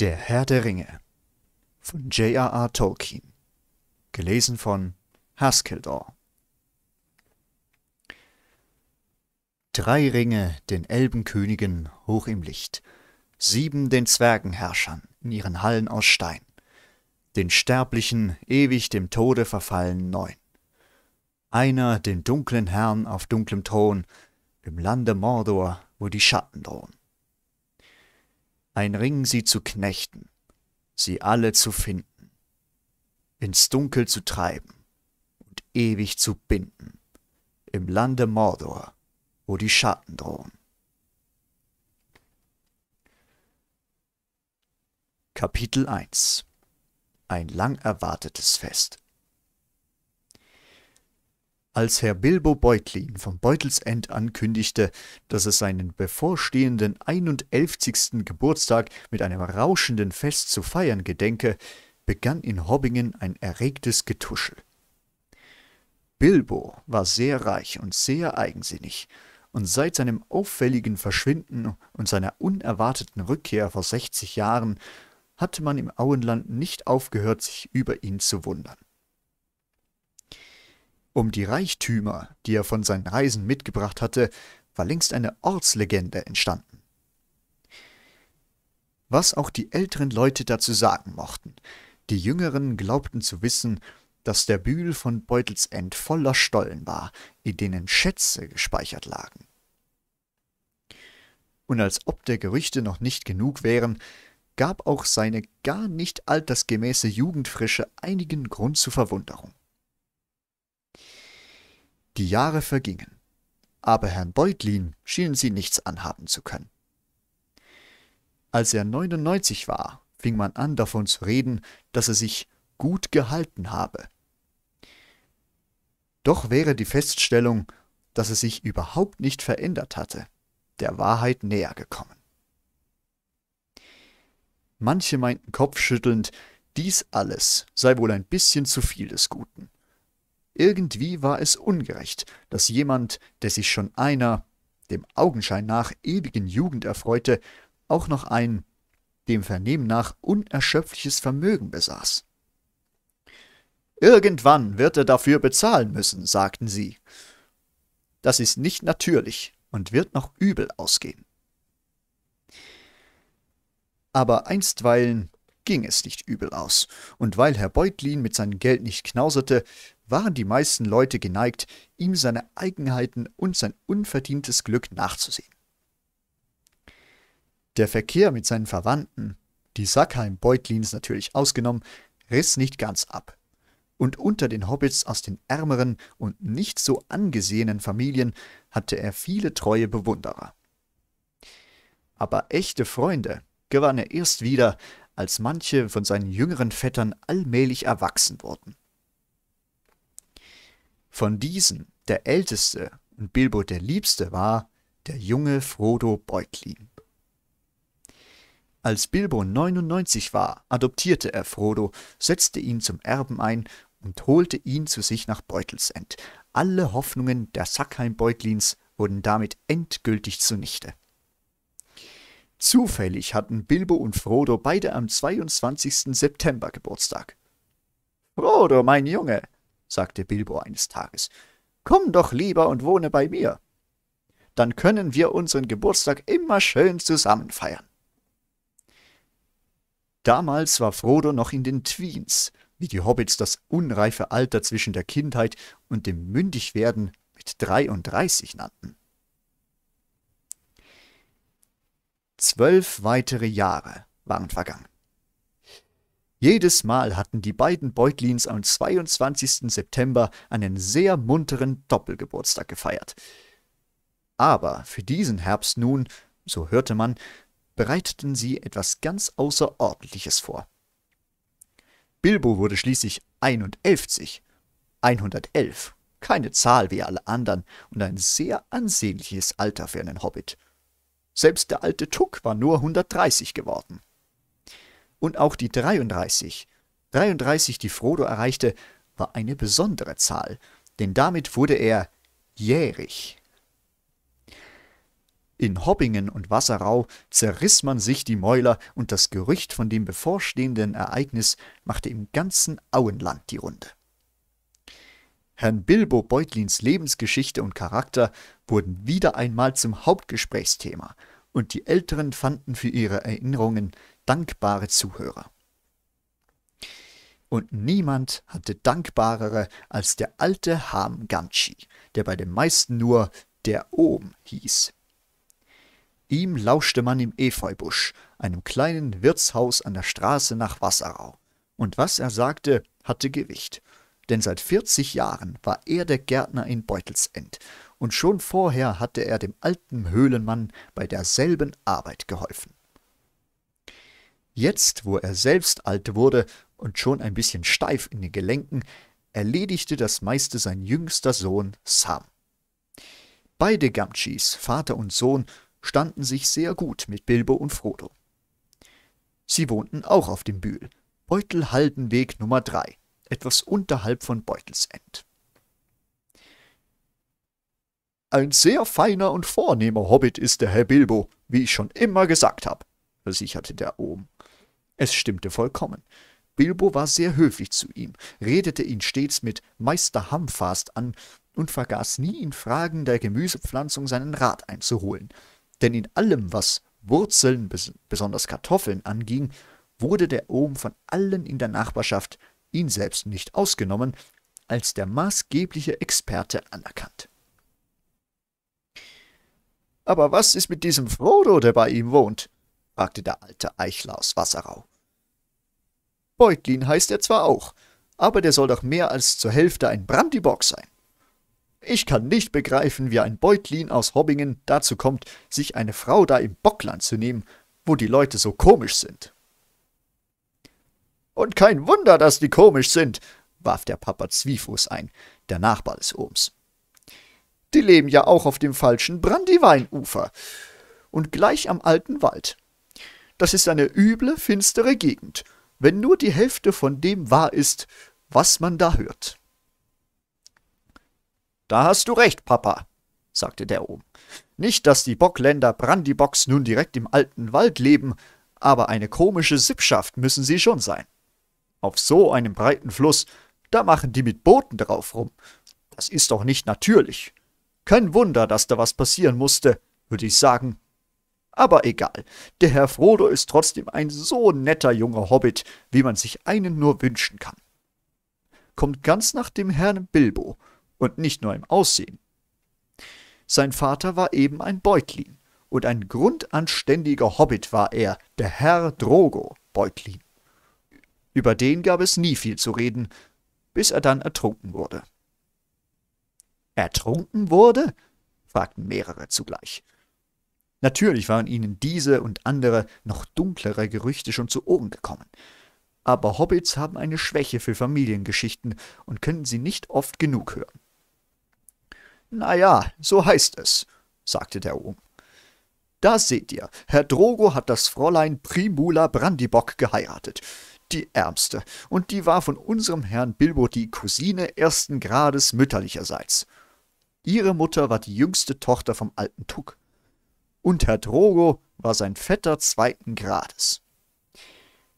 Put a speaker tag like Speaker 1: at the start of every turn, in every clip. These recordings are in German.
Speaker 1: Der Herr der Ringe von J.R.R. Tolkien. Gelesen von Haskeldor Drei Ringe den Elbenkönigen hoch im Licht, sieben den Zwergenherrschern in ihren Hallen aus Stein, den Sterblichen ewig dem Tode verfallen neun. Einer den dunklen Herrn auf dunklem Thron, im Lande Mordor, wo die Schatten drohen ein Ring sie zu knechten, sie alle zu finden, ins Dunkel zu treiben und ewig zu binden, im Lande Mordor, wo die Schatten drohen. Kapitel 1 Ein lang erwartetes Fest als Herr Bilbo Beutlin vom Beutelsend ankündigte, dass er seinen bevorstehenden 51. Geburtstag mit einem rauschenden Fest zu feiern gedenke, begann in Hobbingen ein erregtes Getuschel. Bilbo war sehr reich und sehr eigensinnig, und seit seinem auffälligen Verschwinden und seiner unerwarteten Rückkehr vor 60 Jahren hatte man im Auenland nicht aufgehört, sich über ihn zu wundern. Um die Reichtümer, die er von seinen Reisen mitgebracht hatte, war längst eine Ortslegende entstanden. Was auch die älteren Leute dazu sagen mochten, die Jüngeren glaubten zu wissen, dass der Bühl von Beutelsend voller Stollen war, in denen Schätze gespeichert lagen. Und als ob der Gerüchte noch nicht genug wären, gab auch seine gar nicht altersgemäße Jugendfrische einigen Grund zur Verwunderung. Die Jahre vergingen, aber Herrn Beutlin schienen sie nichts anhaben zu können. Als er 99 war, fing man an, davon zu reden, dass er sich gut gehalten habe. Doch wäre die Feststellung, dass er sich überhaupt nicht verändert hatte, der Wahrheit näher gekommen. Manche meinten kopfschüttelnd, dies alles sei wohl ein bisschen zu viel des Guten. Irgendwie war es ungerecht, dass jemand, der sich schon einer, dem Augenschein nach ewigen Jugend erfreute, auch noch ein, dem Vernehmen nach, unerschöpfliches Vermögen besaß. Irgendwann wird er dafür bezahlen müssen, sagten sie. Das ist nicht natürlich und wird noch übel ausgehen. Aber einstweilen ging es nicht übel aus, und weil Herr Beutlin mit seinem Geld nicht knauserte, waren die meisten Leute geneigt, ihm seine Eigenheiten und sein unverdientes Glück nachzusehen. Der Verkehr mit seinen Verwandten, die Sackheim-Beutlins natürlich ausgenommen, riss nicht ganz ab. Und unter den Hobbits aus den ärmeren und nicht so angesehenen Familien hatte er viele treue Bewunderer. Aber echte Freunde gewann er erst wieder, als manche von seinen jüngeren Vettern allmählich erwachsen wurden. Von diesen der älteste und Bilbo der liebste war der junge Frodo Beutlin. Als Bilbo 99 war, adoptierte er Frodo, setzte ihn zum Erben ein und holte ihn zu sich nach Beutelsend. Alle Hoffnungen der Sackheim-Beutlins wurden damit endgültig zunichte. Zufällig hatten Bilbo und Frodo beide am 22. September Geburtstag. Frodo, mein Junge, sagte Bilbo eines Tages, komm doch lieber und wohne bei mir. Dann können wir unseren Geburtstag immer schön zusammen feiern. Damals war Frodo noch in den Tweens, wie die Hobbits das unreife Alter zwischen der Kindheit und dem Mündigwerden mit 33 nannten. Zwölf weitere Jahre waren vergangen. Jedes Mal hatten die beiden Beutlins am 22. September einen sehr munteren Doppelgeburtstag gefeiert. Aber für diesen Herbst nun, so hörte man, bereiteten sie etwas ganz Außerordentliches vor. Bilbo wurde schließlich 111. 111, keine Zahl wie alle anderen und ein sehr ansehnliches Alter für einen Hobbit. Selbst der alte Tuck war nur 130 geworden und auch die 33. 33, die Frodo erreichte, war eine besondere Zahl, denn damit wurde er jährig. In Hobbingen und Wasserau zerriss man sich die Mäuler und das Gerücht von dem bevorstehenden Ereignis machte im ganzen Auenland die Runde. Herrn Bilbo Beutlins Lebensgeschichte und Charakter wurden wieder einmal zum Hauptgesprächsthema, und die Älteren fanden für ihre Erinnerungen dankbare Zuhörer. Und niemand hatte dankbarere als der alte Ham Gamchi, der bei den meisten nur der Ohm hieß. Ihm lauschte man im Efeubusch, einem kleinen Wirtshaus an der Straße nach Wasserau. Und was er sagte, hatte Gewicht. Denn seit 40 Jahren war er der Gärtner in Beutelsend und schon vorher hatte er dem alten Höhlenmann bei derselben Arbeit geholfen. Jetzt, wo er selbst alt wurde und schon ein bisschen steif in den Gelenken, erledigte das meiste sein jüngster Sohn Sam. Beide Gamchis, Vater und Sohn, standen sich sehr gut mit Bilbo und Frodo. Sie wohnten auch auf dem Bühl, Beutelhaldenweg Nummer 3, etwas unterhalb von Beutelsend. Ein sehr feiner und vornehmer Hobbit ist der Herr Bilbo, wie ich schon immer gesagt habe, versicherte der Ohm. Es stimmte vollkommen. Bilbo war sehr höflich zu ihm, redete ihn stets mit Meister Hamfast an und vergaß nie in Fragen der Gemüsepflanzung seinen Rat einzuholen. Denn in allem, was Wurzeln, besonders Kartoffeln anging, wurde der Ohm von allen in der Nachbarschaft, ihn selbst nicht ausgenommen, als der maßgebliche Experte anerkannt. Aber was ist mit diesem Frodo, der bei ihm wohnt? fragte der alte Eichler aus Wasserau. Beutlin heißt er zwar auch, aber der soll doch mehr als zur Hälfte ein Brandybock sein. Ich kann nicht begreifen, wie ein Beutlin aus Hobbingen dazu kommt, sich eine Frau da im Bockland zu nehmen, wo die Leute so komisch sind. Und kein Wunder, dass die komisch sind, warf der Papa Zwiefuß ein, der Nachbar des Ohms. Die leben ja auch auf dem falschen Brandyweinufer und gleich am alten Wald. Das ist eine üble, finstere Gegend wenn nur die Hälfte von dem wahr ist, was man da hört. Da hast du recht, Papa, sagte der Ohm. Nicht, dass die Bockländer Brandybox nun direkt im alten Wald leben, aber eine komische Sippschaft müssen sie schon sein. Auf so einem breiten Fluss, da machen die mit Booten drauf rum. Das ist doch nicht natürlich. Kein Wunder, dass da was passieren musste, würde ich sagen, aber egal, der Herr Frodo ist trotzdem ein so netter junger Hobbit, wie man sich einen nur wünschen kann. Kommt ganz nach dem Herrn Bilbo und nicht nur im Aussehen. Sein Vater war eben ein Beutlin und ein grundanständiger Hobbit war er, der Herr Drogo Beutlin. Über den gab es nie viel zu reden, bis er dann ertrunken wurde. Ertrunken wurde? fragten mehrere zugleich. Natürlich waren ihnen diese und andere noch dunklere Gerüchte schon zu Ohren gekommen. Aber Hobbits haben eine Schwäche für Familiengeschichten und können sie nicht oft genug hören. Na ja, so heißt es, sagte der Ohm. Da seht ihr, Herr Drogo hat das Fräulein Primula Brandibock geheiratet, die Ärmste, und die war von unserem Herrn Bilbo die Cousine ersten Grades mütterlicherseits. Ihre Mutter war die jüngste Tochter vom alten Tuck und Herr Drogo war sein Vetter zweiten Grades.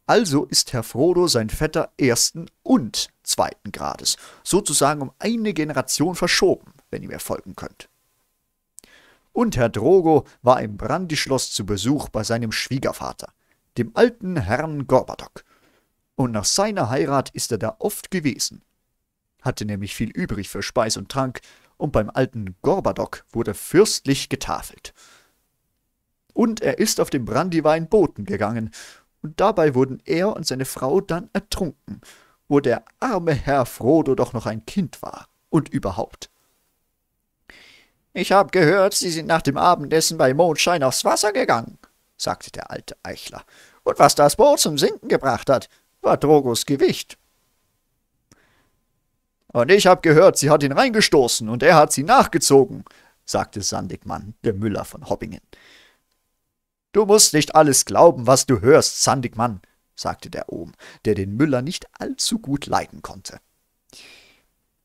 Speaker 1: Also ist Herr Frodo sein Vetter ersten und zweiten Grades, sozusagen um eine Generation verschoben, wenn ihr mir folgen könnt. Und Herr Drogo war im Brandischloss zu Besuch bei seinem Schwiegervater, dem alten Herrn Gorbadok. Und nach seiner Heirat ist er da oft gewesen, hatte nämlich viel übrig für Speis und Trank, und beim alten Gorbadok wurde fürstlich getafelt und er ist auf dem Brandywein Boten gegangen, und dabei wurden er und seine Frau dann ertrunken, wo der arme Herr Frodo doch noch ein Kind war und überhaupt. Ich habe gehört, Sie sind nach dem Abendessen bei Mondschein aufs Wasser gegangen, sagte der alte Eichler, und was das Boot zum Sinken gebracht hat, war Drogos Gewicht. Und ich habe gehört, sie hat ihn reingestoßen und er hat sie nachgezogen, sagte Sandigmann, der Müller von Hobbingen. Du musst nicht alles glauben, was du hörst, Sandigmann, sagte der Ohm, der den Müller nicht allzu gut leiden konnte.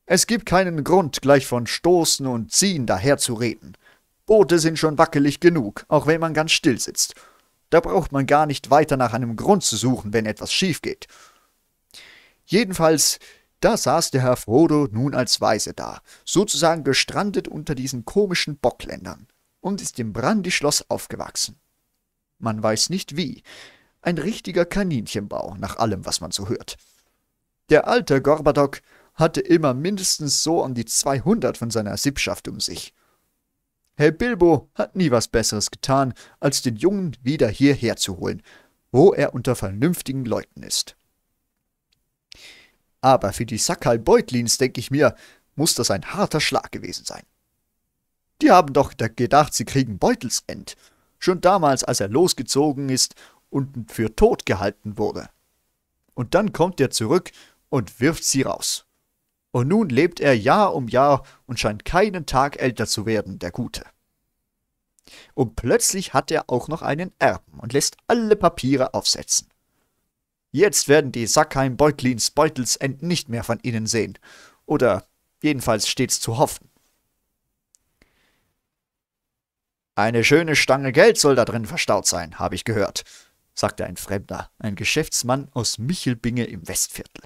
Speaker 1: Es gibt keinen Grund, gleich von Stoßen und Ziehen daherzureden. Boote sind schon wackelig genug, auch wenn man ganz still sitzt. Da braucht man gar nicht weiter nach einem Grund zu suchen, wenn etwas schief geht. Jedenfalls, da saß der Herr Frodo nun als Weise da, sozusagen gestrandet unter diesen komischen Bockländern, und ist im Brandischloss aufgewachsen. Man weiß nicht wie. Ein richtiger Kaninchenbau, nach allem, was man so hört. Der alte Gorbadoc hatte immer mindestens so um die 200 von seiner Sippschaft um sich. Herr Bilbo hat nie was Besseres getan, als den Jungen wieder hierher zu holen, wo er unter vernünftigen Leuten ist. Aber für die Sackal beutlins denke ich mir, muss das ein harter Schlag gewesen sein. Die haben doch gedacht, sie kriegen Beutelsend schon damals, als er losgezogen ist und für tot gehalten wurde. Und dann kommt er zurück und wirft sie raus. Und nun lebt er Jahr um Jahr und scheint keinen Tag älter zu werden, der Gute. Und plötzlich hat er auch noch einen Erben und lässt alle Papiere aufsetzen. Jetzt werden die Sackheim-Beutlins Beutelsend nicht mehr von ihnen sehen. Oder jedenfalls stets zu hoffen. Eine schöne Stange Geld soll da drin verstaut sein, habe ich gehört, sagte ein Fremder, ein Geschäftsmann aus Michelbinge im Westviertel.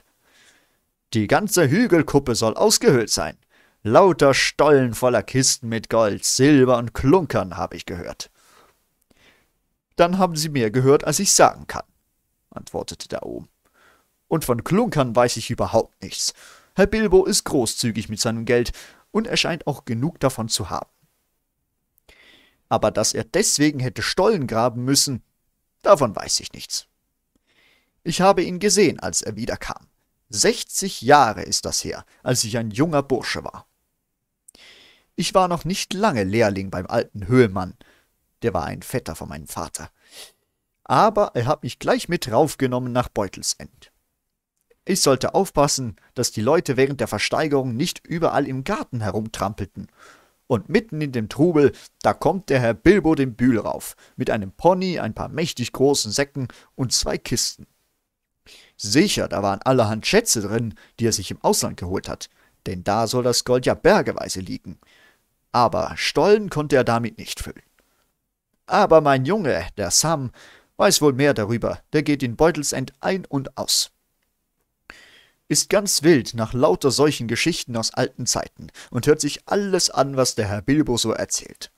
Speaker 1: Die ganze Hügelkuppe soll ausgehöhlt sein. Lauter Stollen voller Kisten mit Gold, Silber und Klunkern, habe ich gehört. Dann haben Sie mehr gehört, als ich sagen kann, antwortete der Ohm. Und von Klunkern weiß ich überhaupt nichts. Herr Bilbo ist großzügig mit seinem Geld und erscheint auch genug davon zu haben aber dass er deswegen hätte Stollen graben müssen, davon weiß ich nichts. Ich habe ihn gesehen, als er wiederkam. 60 Jahre ist das her, als ich ein junger Bursche war. Ich war noch nicht lange Lehrling beim alten Höhlmann, der war ein Vetter von meinem Vater. Aber er hat mich gleich mit raufgenommen nach Beutelsend. Ich sollte aufpassen, dass die Leute während der Versteigerung nicht überall im Garten herumtrampelten und mitten in dem Trubel, da kommt der Herr Bilbo den Bühl rauf, mit einem Pony, ein paar mächtig großen Säcken und zwei Kisten. Sicher, da waren allerhand Schätze drin, die er sich im Ausland geholt hat, denn da soll das Gold ja bergeweise liegen. Aber Stollen konnte er damit nicht füllen. Aber mein Junge, der Sam, weiß wohl mehr darüber, der geht in Beutelsend ein und aus ist ganz wild nach lauter solchen Geschichten aus alten Zeiten und hört sich alles an, was der Herr Bilbo so erzählt.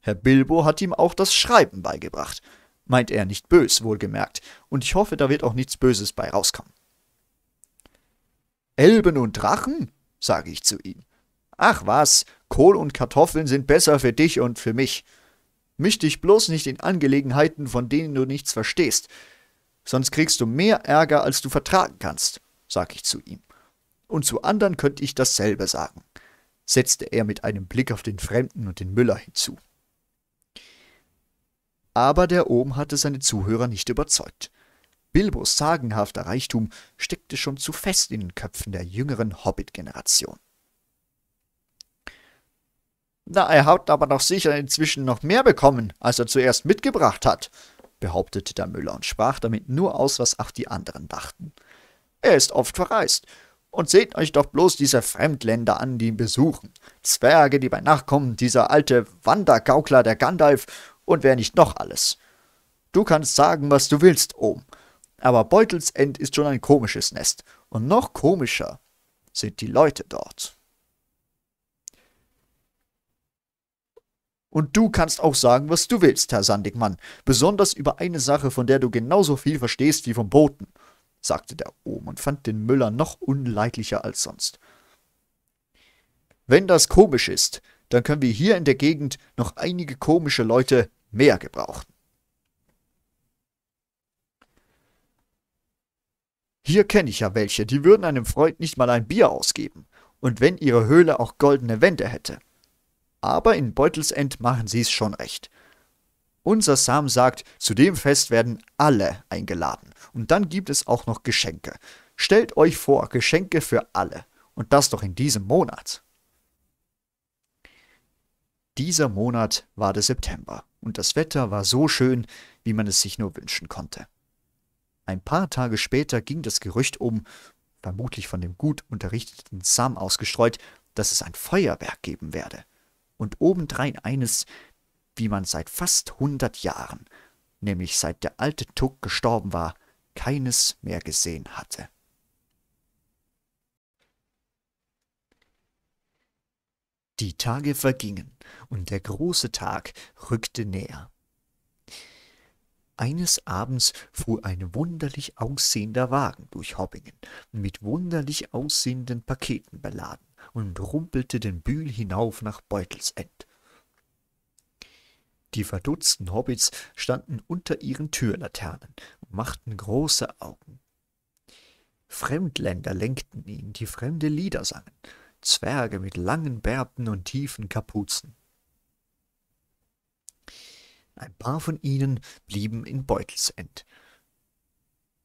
Speaker 1: Herr Bilbo hat ihm auch das Schreiben beigebracht, meint er nicht bös, wohlgemerkt, und ich hoffe, da wird auch nichts Böses bei rauskommen. Elben und Drachen? sage ich zu ihm. Ach was, Kohl und Kartoffeln sind besser für dich und für mich. Misch dich bloß nicht in Angelegenheiten, von denen du nichts verstehst, sonst kriegst du mehr Ärger, als du vertragen kannst sag ich zu ihm. Und zu anderen könnte ich dasselbe sagen, setzte er mit einem Blick auf den Fremden und den Müller hinzu. Aber der Ohm hatte seine Zuhörer nicht überzeugt. Bilbos sagenhafter Reichtum steckte schon zu fest in den Köpfen der jüngeren Hobbit-Generation. Na, er hat aber doch sicher inzwischen noch mehr bekommen, als er zuerst mitgebracht hat, behauptete der Müller und sprach damit nur aus, was auch die anderen dachten. Er ist oft verreist. Und seht euch doch bloß diese Fremdländer an, die ihn besuchen. Zwerge, die bei Nacht kommen, dieser alte Wandergaukler der Gandalf und wer nicht noch alles. Du kannst sagen, was du willst, Ohm. Aber Beutelsend ist schon ein komisches Nest. Und noch komischer sind die Leute dort. Und du kannst auch sagen, was du willst, Herr Sandigmann. Besonders über eine Sache, von der du genauso viel verstehst wie vom Boten sagte der Ohm und fand den Müller noch unleidlicher als sonst. Wenn das komisch ist, dann können wir hier in der Gegend noch einige komische Leute mehr gebrauchen. Hier kenne ich ja welche, die würden einem Freund nicht mal ein Bier ausgeben, und wenn ihre Höhle auch goldene Wände hätte. Aber in Beutelsend machen sie es schon recht. Unser Sam sagt, zu dem Fest werden alle eingeladen. Und dann gibt es auch noch Geschenke. Stellt euch vor, Geschenke für alle. Und das doch in diesem Monat. Dieser Monat war der September und das Wetter war so schön, wie man es sich nur wünschen konnte. Ein paar Tage später ging das Gerücht um, vermutlich von dem gut unterrichteten Sam ausgestreut, dass es ein Feuerwerk geben werde. Und obendrein eines, wie man seit fast hundert Jahren, nämlich seit der alte Tuck gestorben war, keines mehr gesehen hatte. Die Tage vergingen, und der große Tag rückte näher. Eines Abends fuhr ein wunderlich aussehender Wagen durch Hobbingen, mit wunderlich aussehenden Paketen beladen, und rumpelte den Bühl hinauf nach Beutelsend. Die verdutzten Hobbits standen unter ihren Türlaternen und machten große Augen. Fremdländer lenkten ihn, die fremde Lieder sangen, Zwerge mit langen Bärten und tiefen Kapuzen. Ein paar von ihnen blieben in Beutelsend.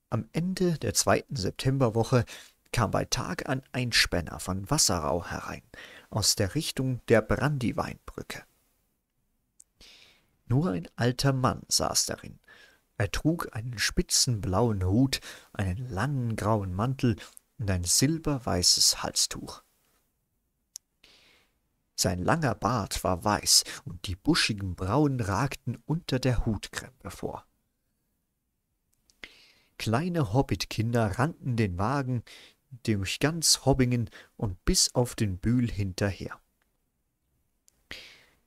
Speaker 1: Am Ende der zweiten Septemberwoche kam bei Tag ein Einspänner von Wasserau herein, aus der Richtung der Brandiweinbrücke nur ein alter mann saß darin er trug einen spitzen blauen hut einen langen grauen mantel und ein silberweißes halstuch sein langer bart war weiß und die buschigen brauen ragten unter der hutkrempe vor kleine hobbitkinder rannten den wagen durch ganz hobbingen und bis auf den bühl hinterher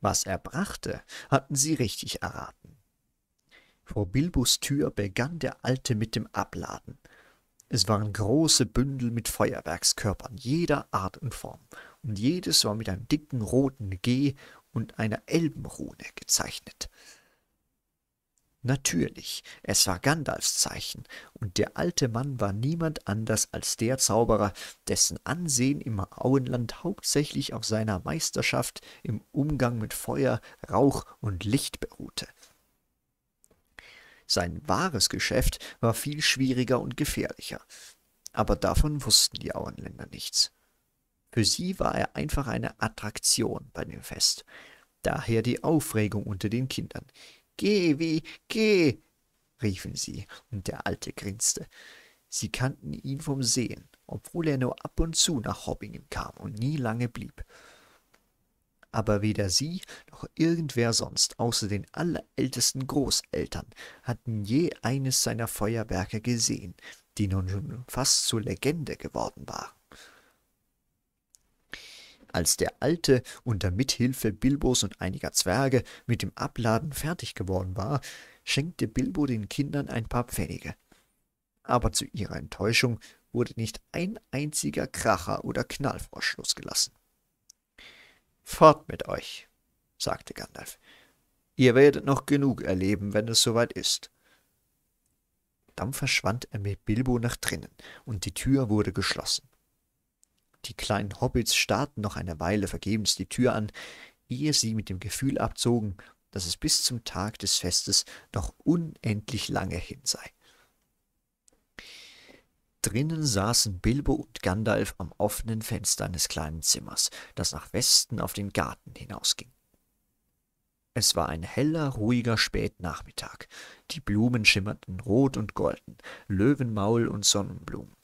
Speaker 1: was er brachte, hatten sie richtig erraten. Vor Bilbos Tür begann der Alte mit dem Abladen. Es waren große Bündel mit Feuerwerkskörpern jeder Art und Form, und jedes war mit einem dicken roten G und einer Elbenrune gezeichnet. Natürlich, es war Gandalfs Zeichen, und der alte Mann war niemand anders als der Zauberer, dessen Ansehen im Auenland hauptsächlich auf seiner Meisterschaft im Umgang mit Feuer, Rauch und Licht beruhte. Sein wahres Geschäft war viel schwieriger und gefährlicher, aber davon wussten die Auenländer nichts. Für sie war er einfach eine Attraktion bei dem Fest, daher die Aufregung unter den Kindern – Geh, wie, geh, riefen sie, und der Alte grinste. Sie kannten ihn vom Sehen, obwohl er nur ab und zu nach Hobbingen kam und nie lange blieb. Aber weder sie noch irgendwer sonst, außer den allerältesten Großeltern, hatten je eines seiner Feuerwerke gesehen, die nun schon fast zur Legende geworden waren als der Alte unter Mithilfe Bilbos und einiger Zwerge mit dem Abladen fertig geworden war, schenkte Bilbo den Kindern ein paar Pfennige. Aber zu ihrer Enttäuschung wurde nicht ein einziger Kracher oder Knallfrosch losgelassen. Schluss Fort mit euch, sagte Gandalf. Ihr werdet noch genug erleben, wenn es soweit ist. Dann verschwand er mit Bilbo nach drinnen, und die Tür wurde geschlossen. Die kleinen Hobbits starrten noch eine Weile vergebens die Tür an, ehe sie mit dem Gefühl abzogen, dass es bis zum Tag des Festes noch unendlich lange hin sei. Drinnen saßen Bilbo und Gandalf am offenen Fenster eines kleinen Zimmers, das nach Westen auf den Garten hinausging. Es war ein heller, ruhiger Spätnachmittag. Die Blumen schimmerten rot und golden, Löwenmaul und Sonnenblumen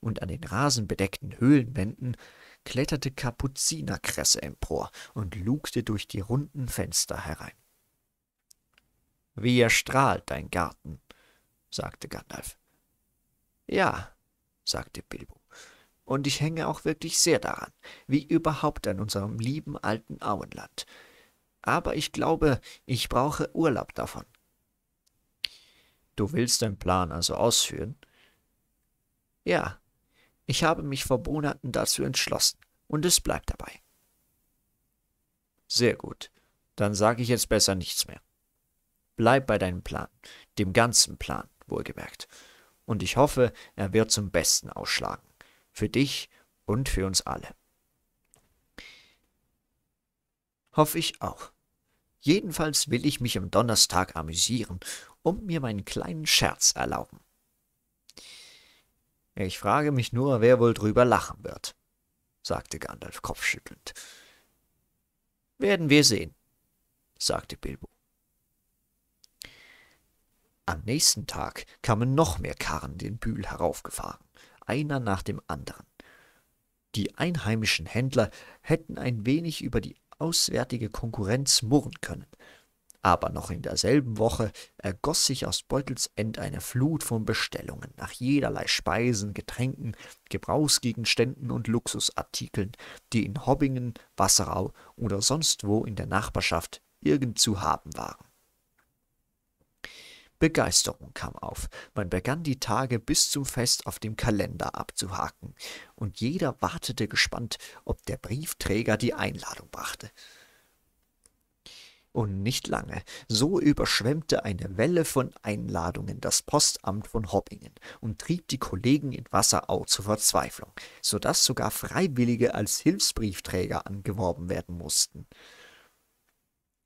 Speaker 1: und an den rasenbedeckten Höhlenwänden kletterte Kapuzinerkresse empor und lugte durch die runden Fenster herein. »Wie erstrahlt dein Garten«, sagte Gandalf. »Ja«, sagte Bilbo, »und ich hänge auch wirklich sehr daran, wie überhaupt an unserem lieben alten Auenland. Aber ich glaube, ich brauche Urlaub davon.« »Du willst deinen Plan also ausführen?« »Ja«, ich habe mich vor Monaten dazu entschlossen und es bleibt dabei. Sehr gut. Dann sage ich jetzt besser nichts mehr. Bleib bei deinem Plan, dem ganzen Plan, wohlgemerkt. Und ich hoffe, er wird zum Besten ausschlagen. Für dich und für uns alle. Hoffe ich auch. Jedenfalls will ich mich am Donnerstag amüsieren und mir meinen kleinen Scherz erlauben. Ich frage mich nur, wer wohl drüber lachen wird, sagte Gandalf kopfschüttelnd. Werden wir sehen, sagte Bilbo. Am nächsten Tag kamen noch mehr Karren den Bühl heraufgefahren, einer nach dem anderen. Die einheimischen Händler hätten ein wenig über die auswärtige Konkurrenz murren können, aber noch in derselben Woche ergoss sich aus Beutelsend eine Flut von Bestellungen nach jederlei Speisen, Getränken, Gebrauchsgegenständen und Luxusartikeln, die in Hobbingen, Wasserau oder sonst wo in der Nachbarschaft irgend zu haben waren. Begeisterung kam auf. Man begann die Tage bis zum Fest auf dem Kalender abzuhaken, und jeder wartete gespannt, ob der Briefträger die Einladung brachte. Und nicht lange. So überschwemmte eine Welle von Einladungen das Postamt von Hobbingen und trieb die Kollegen in Wasserau zur Verzweiflung, so dass sogar Freiwillige als Hilfsbriefträger angeworben werden mussten.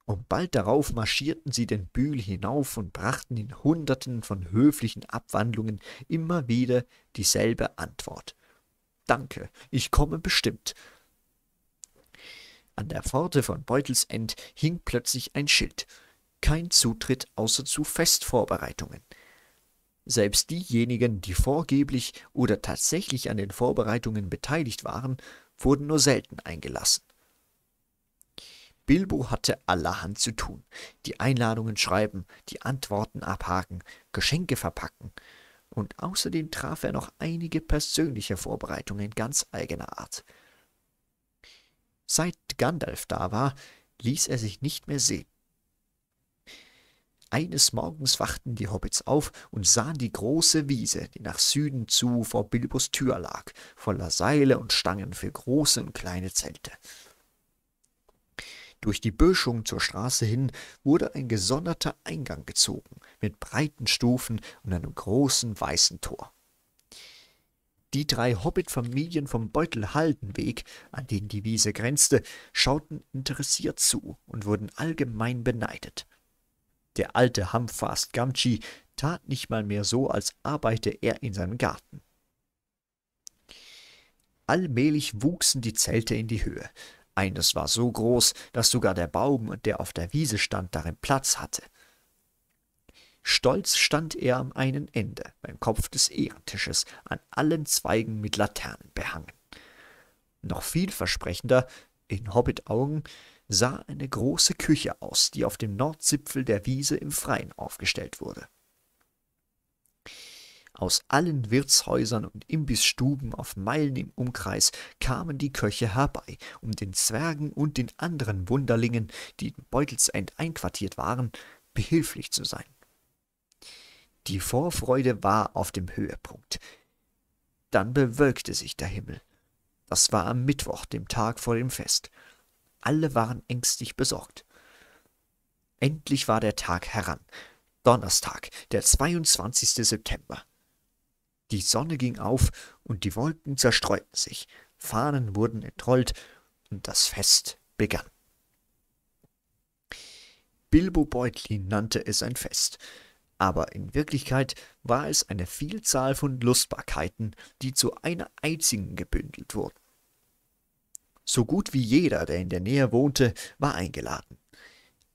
Speaker 1: Und bald darauf marschierten sie den Bühl hinauf und brachten in Hunderten von höflichen Abwandlungen immer wieder dieselbe Antwort. Danke, ich komme bestimmt. An der Pforte von Beutelsend hing plötzlich ein Schild. Kein Zutritt außer zu Festvorbereitungen. Selbst diejenigen, die vorgeblich oder tatsächlich an den Vorbereitungen beteiligt waren, wurden nur selten eingelassen. Bilbo hatte allerhand zu tun. Die Einladungen schreiben, die Antworten abhaken, Geschenke verpacken. Und außerdem traf er noch einige persönliche Vorbereitungen ganz eigener Art – Seit Gandalf da war, ließ er sich nicht mehr sehen. Eines Morgens wachten die Hobbits auf und sahen die große Wiese, die nach Süden zu vor Bilbos Tür lag, voller Seile und Stangen für große und kleine Zelte. Durch die Böschung zur Straße hin wurde ein gesonderter Eingang gezogen, mit breiten Stufen und einem großen weißen Tor. Die drei Hobbit-Familien vom Beutelhaldenweg, an den die Wiese grenzte, schauten interessiert zu und wurden allgemein beneidet. Der alte Hamfast Gamtschi tat nicht mal mehr so, als arbeite er in seinem Garten. Allmählich wuchsen die Zelte in die Höhe. Eines war so groß, dass sogar der Baum, der auf der Wiese stand, darin Platz hatte. Stolz stand er am einen Ende, beim Kopf des Ehrentisches, an allen Zweigen mit Laternen behangen. Noch vielversprechender, in Hobbit-Augen, sah eine große Küche aus, die auf dem Nordzipfel der Wiese im Freien aufgestellt wurde. Aus allen Wirtshäusern und Imbissstuben auf Meilen im Umkreis kamen die Köche herbei, um den Zwergen und den anderen Wunderlingen, die in Beutelsend einquartiert waren, behilflich zu sein. Die Vorfreude war auf dem Höhepunkt. Dann bewölkte sich der Himmel. Das war am Mittwoch, dem Tag vor dem Fest. Alle waren ängstlich besorgt. Endlich war der Tag heran. Donnerstag, der 22. September. Die Sonne ging auf und die Wolken zerstreuten sich. Fahnen wurden entrollt und das Fest begann. Bilbo Beutlin nannte es ein Fest aber in Wirklichkeit war es eine Vielzahl von Lustbarkeiten, die zu einer einzigen gebündelt wurden. So gut wie jeder, der in der Nähe wohnte, war eingeladen.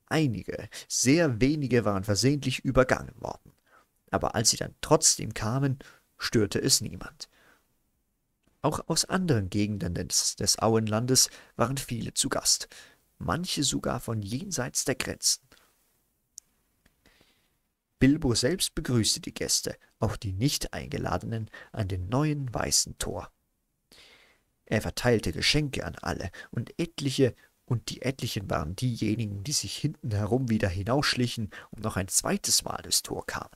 Speaker 1: Einige, sehr wenige waren versehentlich übergangen worden, aber als sie dann trotzdem kamen, störte es niemand. Auch aus anderen Gegenden des, des Auenlandes waren viele zu Gast, manche sogar von jenseits der Grenzen. Bilbo selbst begrüßte die Gäste, auch die Nicht-Eingeladenen, an dem neuen weißen Tor. Er verteilte Geschenke an alle, und etliche und die etlichen waren diejenigen, die sich hinten herum wieder hinausschlichen und noch ein zweites Mal durchs Tor kamen.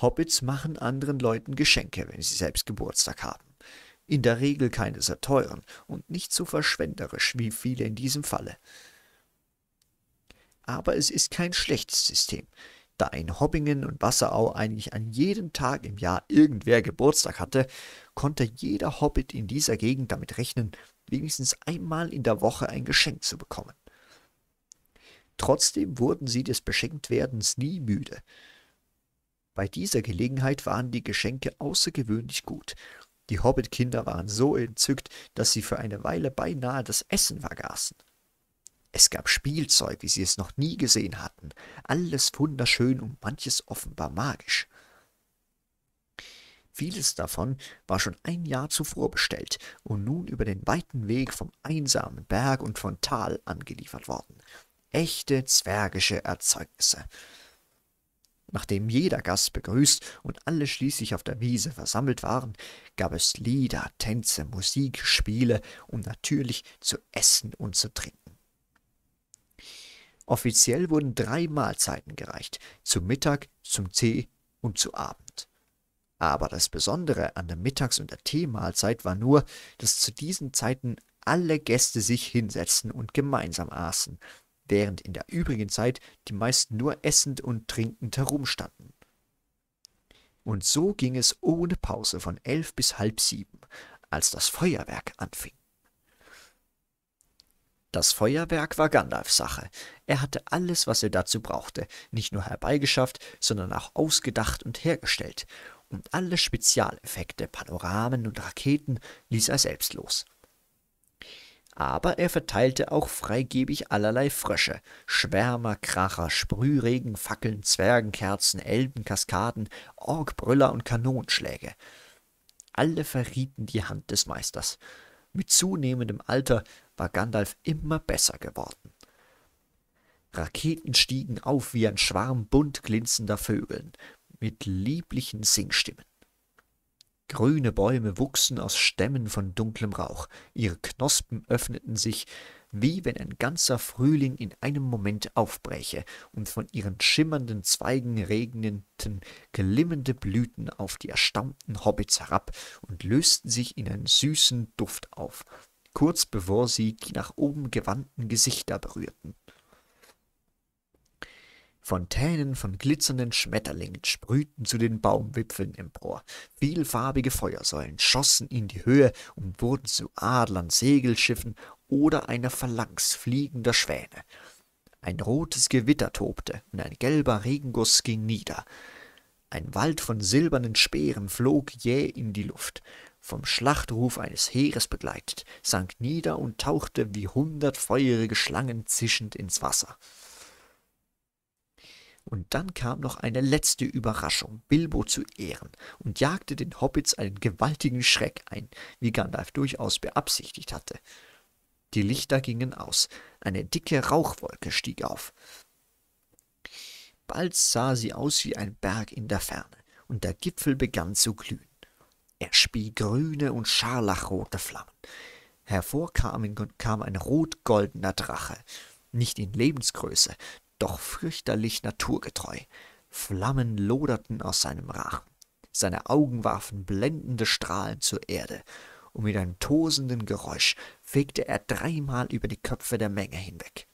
Speaker 1: Hobbits machen anderen Leuten Geschenke, wenn sie selbst Geburtstag haben. In der Regel keine sehr teuren und nicht so verschwenderisch wie viele in diesem Falle aber es ist kein schlechtes System, da in Hobbingen und Wasserau eigentlich an jedem Tag im Jahr irgendwer Geburtstag hatte, konnte jeder Hobbit in dieser Gegend damit rechnen, wenigstens einmal in der Woche ein Geschenk zu bekommen. Trotzdem wurden sie des Beschenktwerdens nie müde. Bei dieser Gelegenheit waren die Geschenke außergewöhnlich gut. Die Hobbit-Kinder waren so entzückt, dass sie für eine Weile beinahe das Essen vergaßen. Es gab Spielzeug, wie sie es noch nie gesehen hatten, alles wunderschön und manches offenbar magisch. Vieles davon war schon ein Jahr zuvor bestellt und nun über den weiten Weg vom einsamen Berg und von Tal angeliefert worden. Echte zwergische Erzeugnisse. Nachdem jeder Gast begrüßt und alle schließlich auf der Wiese versammelt waren, gab es Lieder, Tänze, Musik, Spiele und natürlich zu essen und zu trinken. Offiziell wurden drei Mahlzeiten gereicht, zum Mittag, zum Tee und zu Abend. Aber das Besondere an der Mittags- und der Teemahlzeit war nur, dass zu diesen Zeiten alle Gäste sich hinsetzten und gemeinsam aßen, während in der übrigen Zeit die meisten nur essend und trinkend herumstanden. Und so ging es ohne Pause von elf bis halb sieben, als das Feuerwerk anfing. Das Feuerwerk war Gandalfs Sache. Er hatte alles, was er dazu brauchte, nicht nur herbeigeschafft, sondern auch ausgedacht und hergestellt. Und alle Spezialeffekte, Panoramen und Raketen ließ er selbst los. Aber er verteilte auch freigebig allerlei Frösche, Schwärmer, Kracher, Sprühregen, Fackeln, Zwergenkerzen, Elben, Kaskaden, Orgbrüller und Kanonschläge. Alle verrieten die Hand des Meisters. Mit zunehmendem Alter war Gandalf immer besser geworden. Raketen stiegen auf wie ein Schwarm bunt glänzender Vögeln mit lieblichen Singstimmen. Grüne Bäume wuchsen aus Stämmen von dunklem Rauch, ihre Knospen öffneten sich, wie wenn ein ganzer Frühling in einem Moment aufbräche und von ihren schimmernden Zweigen regneten glimmende Blüten auf die erstaunten Hobbits herab und lösten sich in einen süßen Duft auf, kurz bevor sie die nach oben gewandten Gesichter berührten. Fontänen von glitzernden Schmetterlingen sprühten zu den Baumwipfeln empor. Vielfarbige Feuersäulen schossen in die Höhe und wurden zu Adlern, Segelschiffen oder einer Phalanx fliegender Schwäne. Ein rotes Gewitter tobte und ein gelber Regenguss ging nieder. Ein Wald von silbernen Speeren flog jäh in die Luft. Vom Schlachtruf eines Heeres begleitet, sank nieder und tauchte wie hundert feurige Schlangen zischend ins Wasser. Und dann kam noch eine letzte Überraschung, Bilbo zu Ehren, und jagte den Hobbits einen gewaltigen Schreck ein, wie Gandalf durchaus beabsichtigt hatte. Die Lichter gingen aus, eine dicke Rauchwolke stieg auf. Bald sah sie aus wie ein Berg in der Ferne, und der Gipfel begann zu glühen. Er spie grüne und scharlachrote Flammen. Hervor kam, kam ein rot-goldener Drache, nicht in Lebensgröße, doch fürchterlich naturgetreu. Flammen loderten aus seinem Rachen. Seine Augen warfen blendende Strahlen zur Erde, und mit einem tosenden Geräusch fegte er dreimal über die Köpfe der Menge hinweg.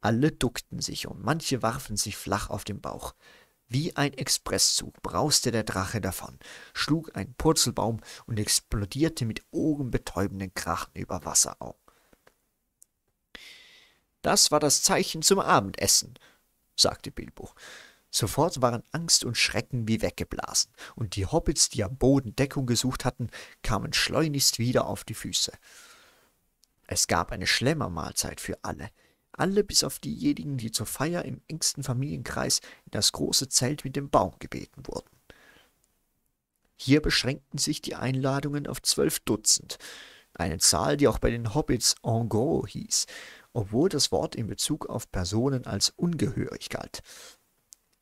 Speaker 1: Alle duckten sich und manche warfen sich flach auf den Bauch. Wie ein Expresszug brauste der Drache davon, schlug einen Purzelbaum und explodierte mit ohrenbetäubendem Krachen über Wasseraugen. Das war das Zeichen zum Abendessen, sagte Bilbo. Sofort waren Angst und Schrecken wie weggeblasen, und die Hobbits, die am Boden Deckung gesucht hatten, kamen schleunigst wieder auf die Füße. Es gab eine Schlemmermahlzeit für alle, alle bis auf diejenigen, die zur Feier im engsten Familienkreis in das große Zelt mit dem Baum gebeten wurden. Hier beschränkten sich die Einladungen auf zwölf Dutzend, eine Zahl, die auch bei den Hobbits en gros hieß, obwohl das Wort in Bezug auf Personen als ungehörig galt.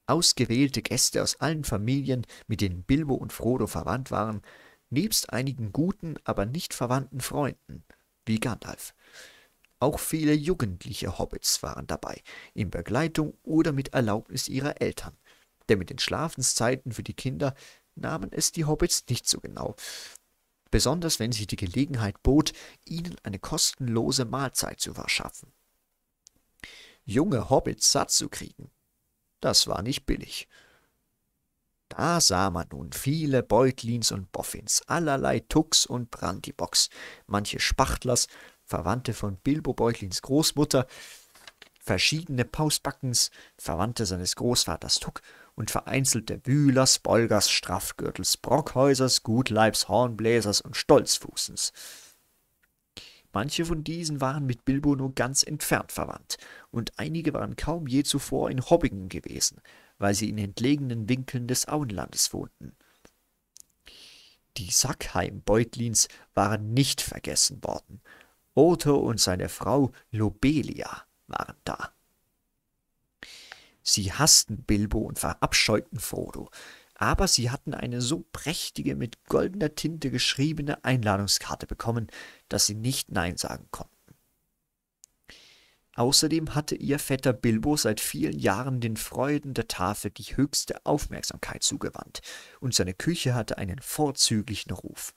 Speaker 1: Ausgewählte Gäste aus allen Familien, mit denen Bilbo und Frodo verwandt waren, nebst einigen guten, aber nicht verwandten Freunden, wie Gandalf. Auch viele jugendliche Hobbits waren dabei, in Begleitung oder mit Erlaubnis ihrer Eltern. Denn mit den Schlafenszeiten für die Kinder nahmen es die Hobbits nicht so genau besonders wenn sich die Gelegenheit bot, ihnen eine kostenlose Mahlzeit zu verschaffen. Junge Hobbits satt zu kriegen, das war nicht billig. Da sah man nun viele Beutlins und Boffins, allerlei Tucks und Brandybox, manche Spachtlers, Verwandte von Bilbo Beutlins Großmutter, verschiedene Pausbackens, Verwandte seines Großvaters Tuck und vereinzelte Wühlers, Bolgers, Straffgürtels, Brockhäusers, Gutleibs, Hornbläsers und Stolzfußens. Manche von diesen waren mit Bilbo nur ganz entfernt verwandt, und einige waren kaum je zuvor in Hobbingen gewesen, weil sie in entlegenen Winkeln des Auenlandes wohnten. Die Sackheim-Beutlins waren nicht vergessen worden. Otto und seine Frau Lobelia waren da. Sie hassten Bilbo und verabscheuten Frodo, aber sie hatten eine so prächtige, mit goldener Tinte geschriebene Einladungskarte bekommen, dass sie nicht Nein sagen konnten. Außerdem hatte ihr Vetter Bilbo seit vielen Jahren den Freuden der Tafel die höchste Aufmerksamkeit zugewandt, und seine Küche hatte einen vorzüglichen Ruf.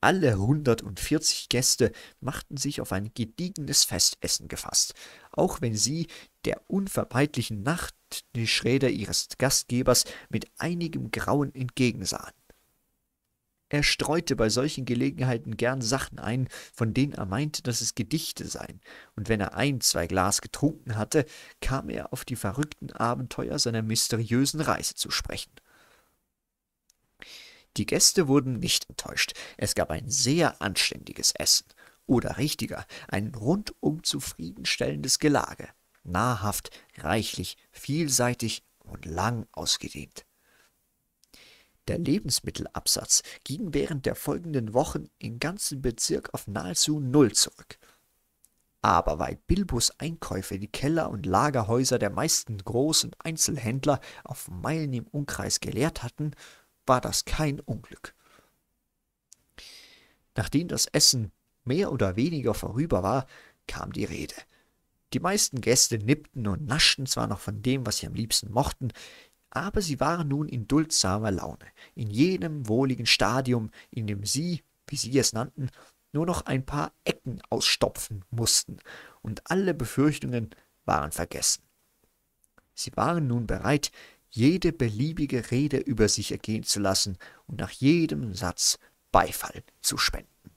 Speaker 1: Alle 140 Gäste machten sich auf ein gediegenes Festessen gefasst, auch wenn sie der unvermeidlichen Nacht die Schräder ihres Gastgebers mit einigem Grauen entgegensahen. Er streute bei solchen Gelegenheiten gern Sachen ein, von denen er meinte, dass es Gedichte seien, und wenn er ein, zwei Glas getrunken hatte, kam er auf die verrückten Abenteuer seiner mysteriösen Reise zu sprechen. Die Gäste wurden nicht enttäuscht. Es gab ein sehr anständiges Essen. Oder richtiger, ein rundum zufriedenstellendes Gelage. Nahrhaft, reichlich, vielseitig und lang ausgedehnt. Der Lebensmittelabsatz ging während der folgenden Wochen im ganzen Bezirk auf nahezu null zurück. Aber weil Bilbos Einkäufe die Keller und Lagerhäuser der meisten großen Einzelhändler auf Meilen im Umkreis geleert hatten, war das kein Unglück. Nachdem das Essen mehr oder weniger vorüber war, kam die Rede. Die meisten Gäste nippten und naschten zwar noch von dem, was sie am liebsten mochten, aber sie waren nun in duldsamer Laune, in jenem wohligen Stadium, in dem sie, wie sie es nannten, nur noch ein paar Ecken ausstopfen mussten, und alle Befürchtungen waren vergessen. Sie waren nun bereit, jede beliebige Rede über sich ergehen zu lassen und nach jedem Satz Beifall zu spenden.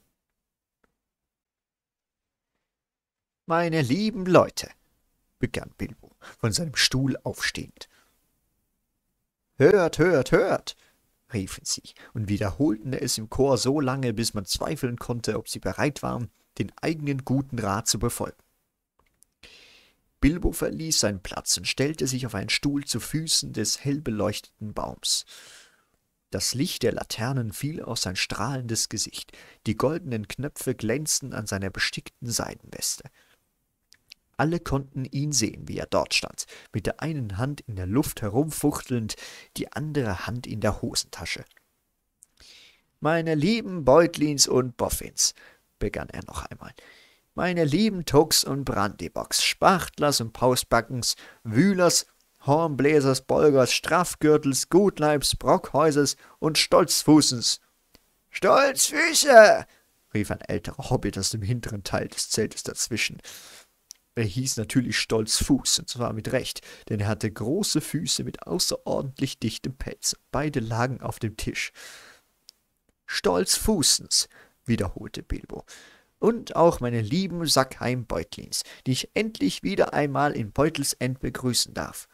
Speaker 1: Meine lieben Leute, begann Bilbo, von seinem Stuhl aufstehend. Hört, hört, hört, riefen sie und wiederholten es im Chor so lange, bis man zweifeln konnte, ob sie bereit waren, den eigenen guten Rat zu befolgen. Bilbo verließ seinen Platz und stellte sich auf einen Stuhl zu Füßen des hellbeleuchteten Baums. Das Licht der Laternen fiel auf sein strahlendes Gesicht, die goldenen Knöpfe glänzten an seiner bestickten Seidenweste. Alle konnten ihn sehen, wie er dort stand, mit der einen Hand in der Luft herumfuchtelnd, die andere Hand in der Hosentasche. Meine lieben Beutlins und Boffins, begann er noch einmal, meine lieben Tux und Brandybox, Spachtlers und Pausbackens, Wühlers, Hornbläsers, Bolgers, Straffgürtels, Gutleibs, Brockhäusers und Stolzfußens. Stolzfüße! rief ein älterer Hobbit aus dem hinteren Teil des Zeltes dazwischen. Er hieß natürlich Stolzfuß, und zwar mit Recht, denn er hatte große Füße mit außerordentlich dichtem Pelz. Beide lagen auf dem Tisch. Stolzfußens, wiederholte Bilbo und auch meine lieben Sackheim-Beutlins, die ich endlich wieder einmal in Beutelsend begrüßen darf.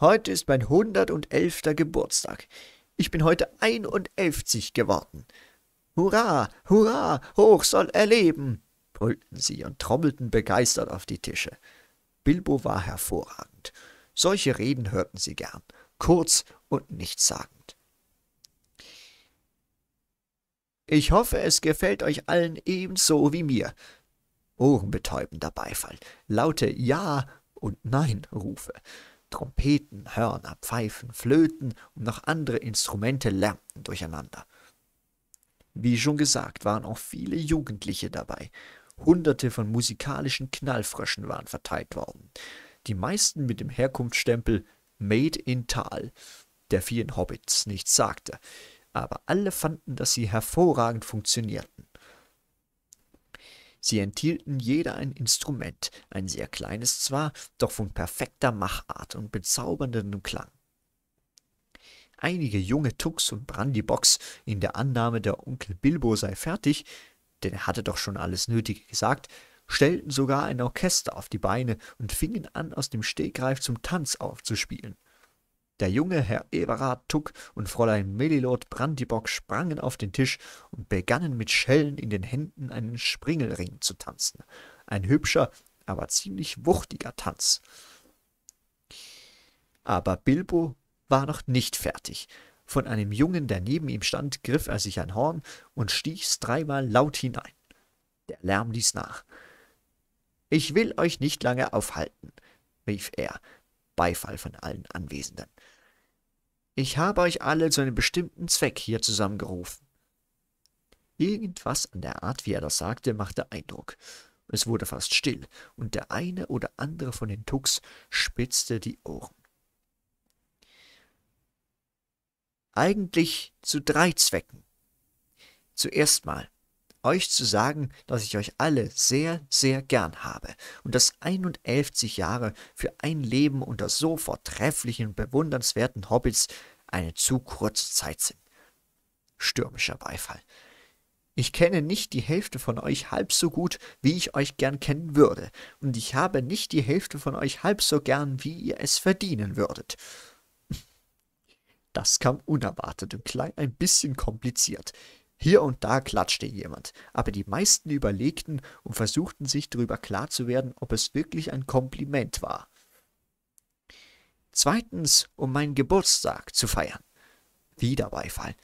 Speaker 1: Heute ist mein 111. Geburtstag. Ich bin heute 51 geworden. Hurra, hurra, hoch soll er leben! brüllten sie und trommelten begeistert auf die Tische. Bilbo war hervorragend. Solche Reden hörten sie gern, kurz und sagen. Ich hoffe, es gefällt euch allen ebenso wie mir. Ohrenbetäubender Beifall, laute Ja- und Nein-Rufe. Trompeten, Hörner, Pfeifen, Flöten und noch andere Instrumente lärmten durcheinander. Wie schon gesagt, waren auch viele Jugendliche dabei. Hunderte von musikalischen Knallfröschen waren verteilt worden. Die meisten mit dem Herkunftsstempel Made in Tal, der vielen Hobbits nichts sagte aber alle fanden, dass sie hervorragend funktionierten. Sie enthielten jeder ein Instrument, ein sehr kleines zwar, doch von perfekter Machart und bezauberndem Klang. Einige junge Tux und Brandybox in der Annahme, der Onkel Bilbo sei fertig, denn er hatte doch schon alles Nötige gesagt, stellten sogar ein Orchester auf die Beine und fingen an, aus dem Stegreif zum Tanz aufzuspielen. Der junge Herr Everard Tuck und Fräulein Melilot Brandybock sprangen auf den Tisch und begannen mit Schellen in den Händen einen Springelring zu tanzen. Ein hübscher, aber ziemlich wuchtiger Tanz. Aber Bilbo war noch nicht fertig. Von einem Jungen, der neben ihm stand, griff er sich ein Horn und stieß dreimal laut hinein. Der Lärm ließ nach. Ich will euch nicht lange aufhalten, rief er, Beifall von allen Anwesenden. Ich habe euch alle zu einem bestimmten Zweck hier zusammengerufen. Irgendwas an der Art, wie er das sagte, machte Eindruck. Es wurde fast still, und der eine oder andere von den Tux spitzte die Ohren. Eigentlich zu drei Zwecken. Zuerst mal euch zu sagen, dass ich euch alle sehr, sehr gern habe und dass 51 Jahre für ein Leben unter so vortrefflichen, bewundernswerten Hobbits eine zu kurze Zeit sind. Stürmischer Beifall. Ich kenne nicht die Hälfte von euch halb so gut, wie ich euch gern kennen würde, und ich habe nicht die Hälfte von euch halb so gern, wie ihr es verdienen würdet. Das kam unerwartet und klein ein bisschen kompliziert. Hier und da klatschte jemand, aber die meisten überlegten und versuchten sich darüber klar zu werden, ob es wirklich ein Kompliment war. Zweitens, um meinen Geburtstag zu feiern. Wieder Beifall.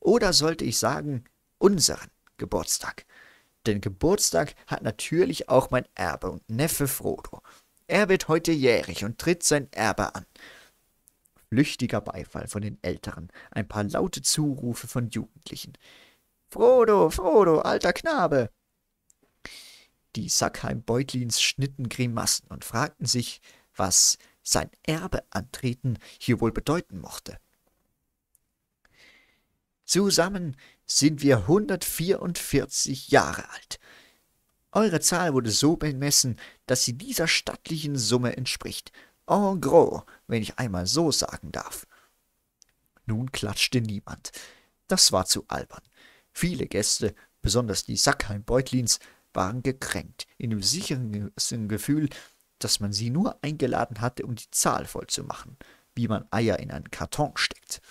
Speaker 1: Oder sollte ich sagen, unseren Geburtstag. Denn Geburtstag hat natürlich auch mein Erbe und Neffe Frodo. Er wird heute jährig und tritt sein Erbe an flüchtiger Beifall von den Älteren, ein paar laute Zurufe von Jugendlichen. Frodo, Frodo, alter Knabe! Die Sackheim-Beutlins schnitten Grimassen und fragten sich, was sein Erbe antreten hier wohl bedeuten mochte. Zusammen sind wir 144 Jahre alt. Eure Zahl wurde so bemessen, dass sie dieser stattlichen Summe entspricht. En gros wenn ich einmal so sagen darf. Nun klatschte niemand. Das war zu albern. Viele Gäste, besonders die Sackheim-Beutlins, waren gekränkt, in dem sicheren Gefühl, dass man sie nur eingeladen hatte, um die Zahl voll zu machen, wie man Eier in einen Karton steckt.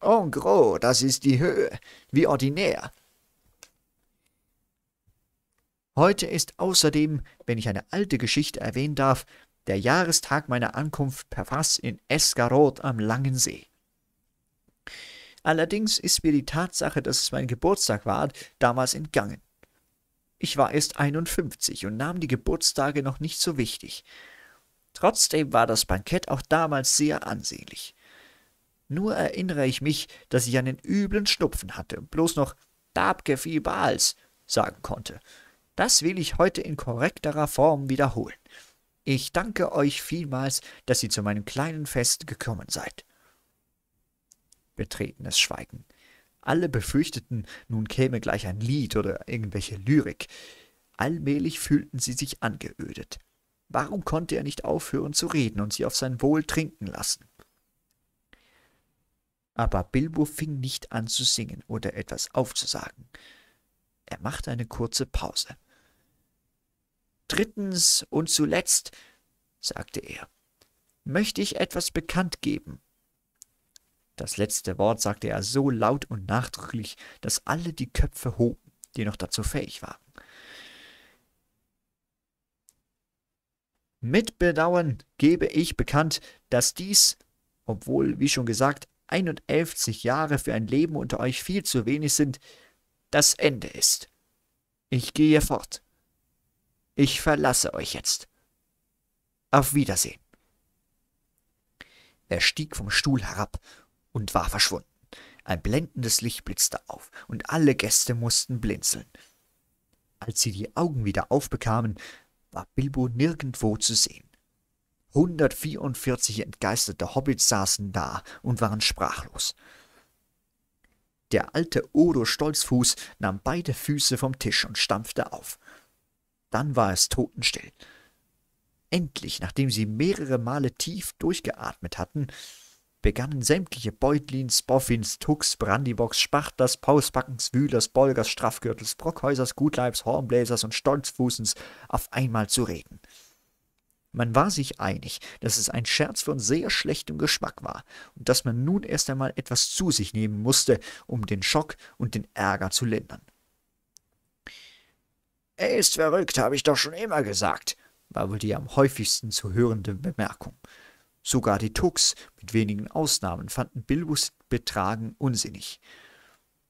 Speaker 1: En gros, das ist die Höhe, wie ordinär. Heute ist außerdem, wenn ich eine alte Geschichte erwähnen darf, der Jahrestag meiner Ankunft per Fass in Eskaroth am Langen See. Allerdings ist mir die Tatsache, dass es mein Geburtstag war, damals entgangen. Ich war erst 51 und nahm die Geburtstage noch nicht so wichtig. Trotzdem war das Bankett auch damals sehr ansehnlich. Nur erinnere ich mich, dass ich einen üblen Schnupfen hatte und bloß noch Dabke Bals sagen konnte. Das will ich heute in korrekterer Form wiederholen. Ich danke euch vielmals, dass ihr zu meinem kleinen Fest gekommen seid. Betretenes Schweigen. Alle befürchteten, nun käme gleich ein Lied oder irgendwelche Lyrik. Allmählich fühlten sie sich angeödet. Warum konnte er nicht aufhören zu reden und sie auf sein Wohl trinken lassen? Aber Bilbo fing nicht an zu singen oder etwas aufzusagen. Er machte eine kurze Pause. Drittens und zuletzt, sagte er, möchte ich etwas bekannt geben. Das letzte Wort sagte er so laut und nachdrücklich, dass alle die Köpfe hoben, die noch dazu fähig waren. Mit Bedauern gebe ich bekannt, dass dies, obwohl, wie schon gesagt, 51 Jahre für ein Leben unter euch viel zu wenig sind, das Ende ist. Ich gehe fort. Ich verlasse euch jetzt. Auf Wiedersehen. Er stieg vom Stuhl herab und war verschwunden. Ein blendendes Licht blitzte auf, und alle Gäste mussten blinzeln. Als sie die Augen wieder aufbekamen, war Bilbo nirgendwo zu sehen. 144 entgeisterte Hobbits saßen da und waren sprachlos. Der alte Odo Stolzfuß nahm beide Füße vom Tisch und stampfte auf. Dann war es totenstill. Endlich, nachdem sie mehrere Male tief durchgeatmet hatten, begannen sämtliche Beutlins, Boffins, Tucks, Brandybox, Sparters, Pausbackens, Wühlers, Bolgers, Straffgürtels, Brockhäusers, Gutleibs, Hornbläsers und Stolzfußens auf einmal zu reden. Man war sich einig, dass es ein Scherz von sehr schlechtem Geschmack war und dass man nun erst einmal etwas zu sich nehmen musste, um den Schock und den Ärger zu lindern. Er ist verrückt, habe ich doch schon immer gesagt, war wohl die am häufigsten zu hörende Bemerkung. Sogar die Tux, mit wenigen Ausnahmen, fanden Bilbus Betragen unsinnig.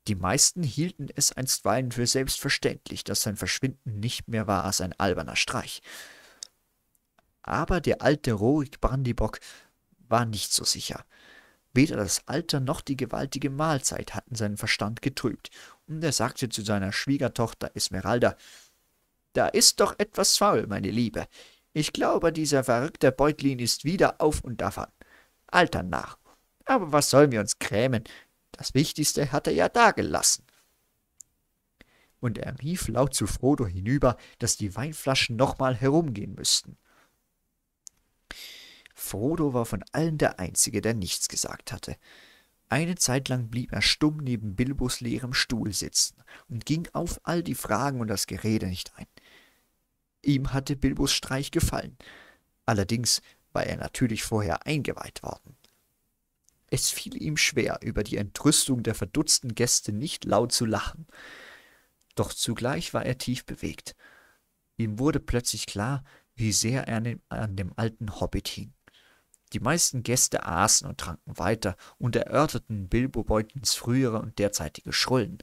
Speaker 1: Die meisten hielten es einstweilen für selbstverständlich, dass sein Verschwinden nicht mehr war als ein alberner Streich. Aber der alte Rorik Brandibock war nicht so sicher. Weder das Alter noch die gewaltige Mahlzeit hatten seinen Verstand getrübt, und er sagte zu seiner Schwiegertochter Esmeralda, da ist doch etwas faul, meine Liebe. Ich glaube, dieser verrückte Beutlin ist wieder auf und davon. Altern nach. Aber was sollen wir uns krämen? Das Wichtigste hat er ja dagelassen. Und er rief laut zu Frodo hinüber, dass die Weinflaschen nochmal herumgehen müssten. Frodo war von allen der Einzige, der nichts gesagt hatte. Eine Zeit lang blieb er stumm neben Bilbos leerem Stuhl sitzen und ging auf all die Fragen und das Gerede nicht ein. Ihm hatte Bilbos Streich gefallen. Allerdings war er natürlich vorher eingeweiht worden. Es fiel ihm schwer, über die Entrüstung der verdutzten Gäste nicht laut zu lachen. Doch zugleich war er tief bewegt. Ihm wurde plötzlich klar, wie sehr er an dem, an dem alten Hobbit hing. Die meisten Gäste aßen und tranken weiter und erörterten Bilbo Beutlins frühere und derzeitige Schrullen.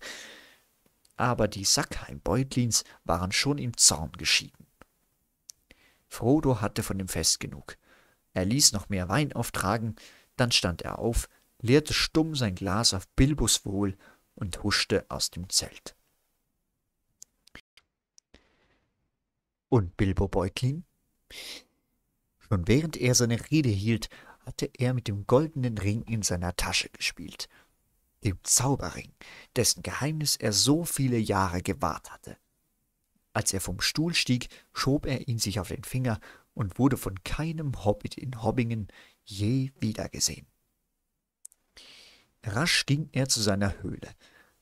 Speaker 1: Aber die Sackheim-Beutlins waren schon im Zorn geschieden. Frodo hatte von dem Fest genug. Er ließ noch mehr Wein auftragen, dann stand er auf, leerte stumm sein Glas auf Bilbos Wohl und huschte aus dem Zelt. Und Bilbo Beutlin? Schon während er seine Rede hielt, hatte er mit dem goldenen Ring in seiner Tasche gespielt, dem Zauberring, dessen Geheimnis er so viele Jahre gewahrt hatte. Als er vom Stuhl stieg, schob er ihn sich auf den Finger und wurde von keinem Hobbit in Hobbingen je wiedergesehen. Rasch ging er zu seiner Höhle.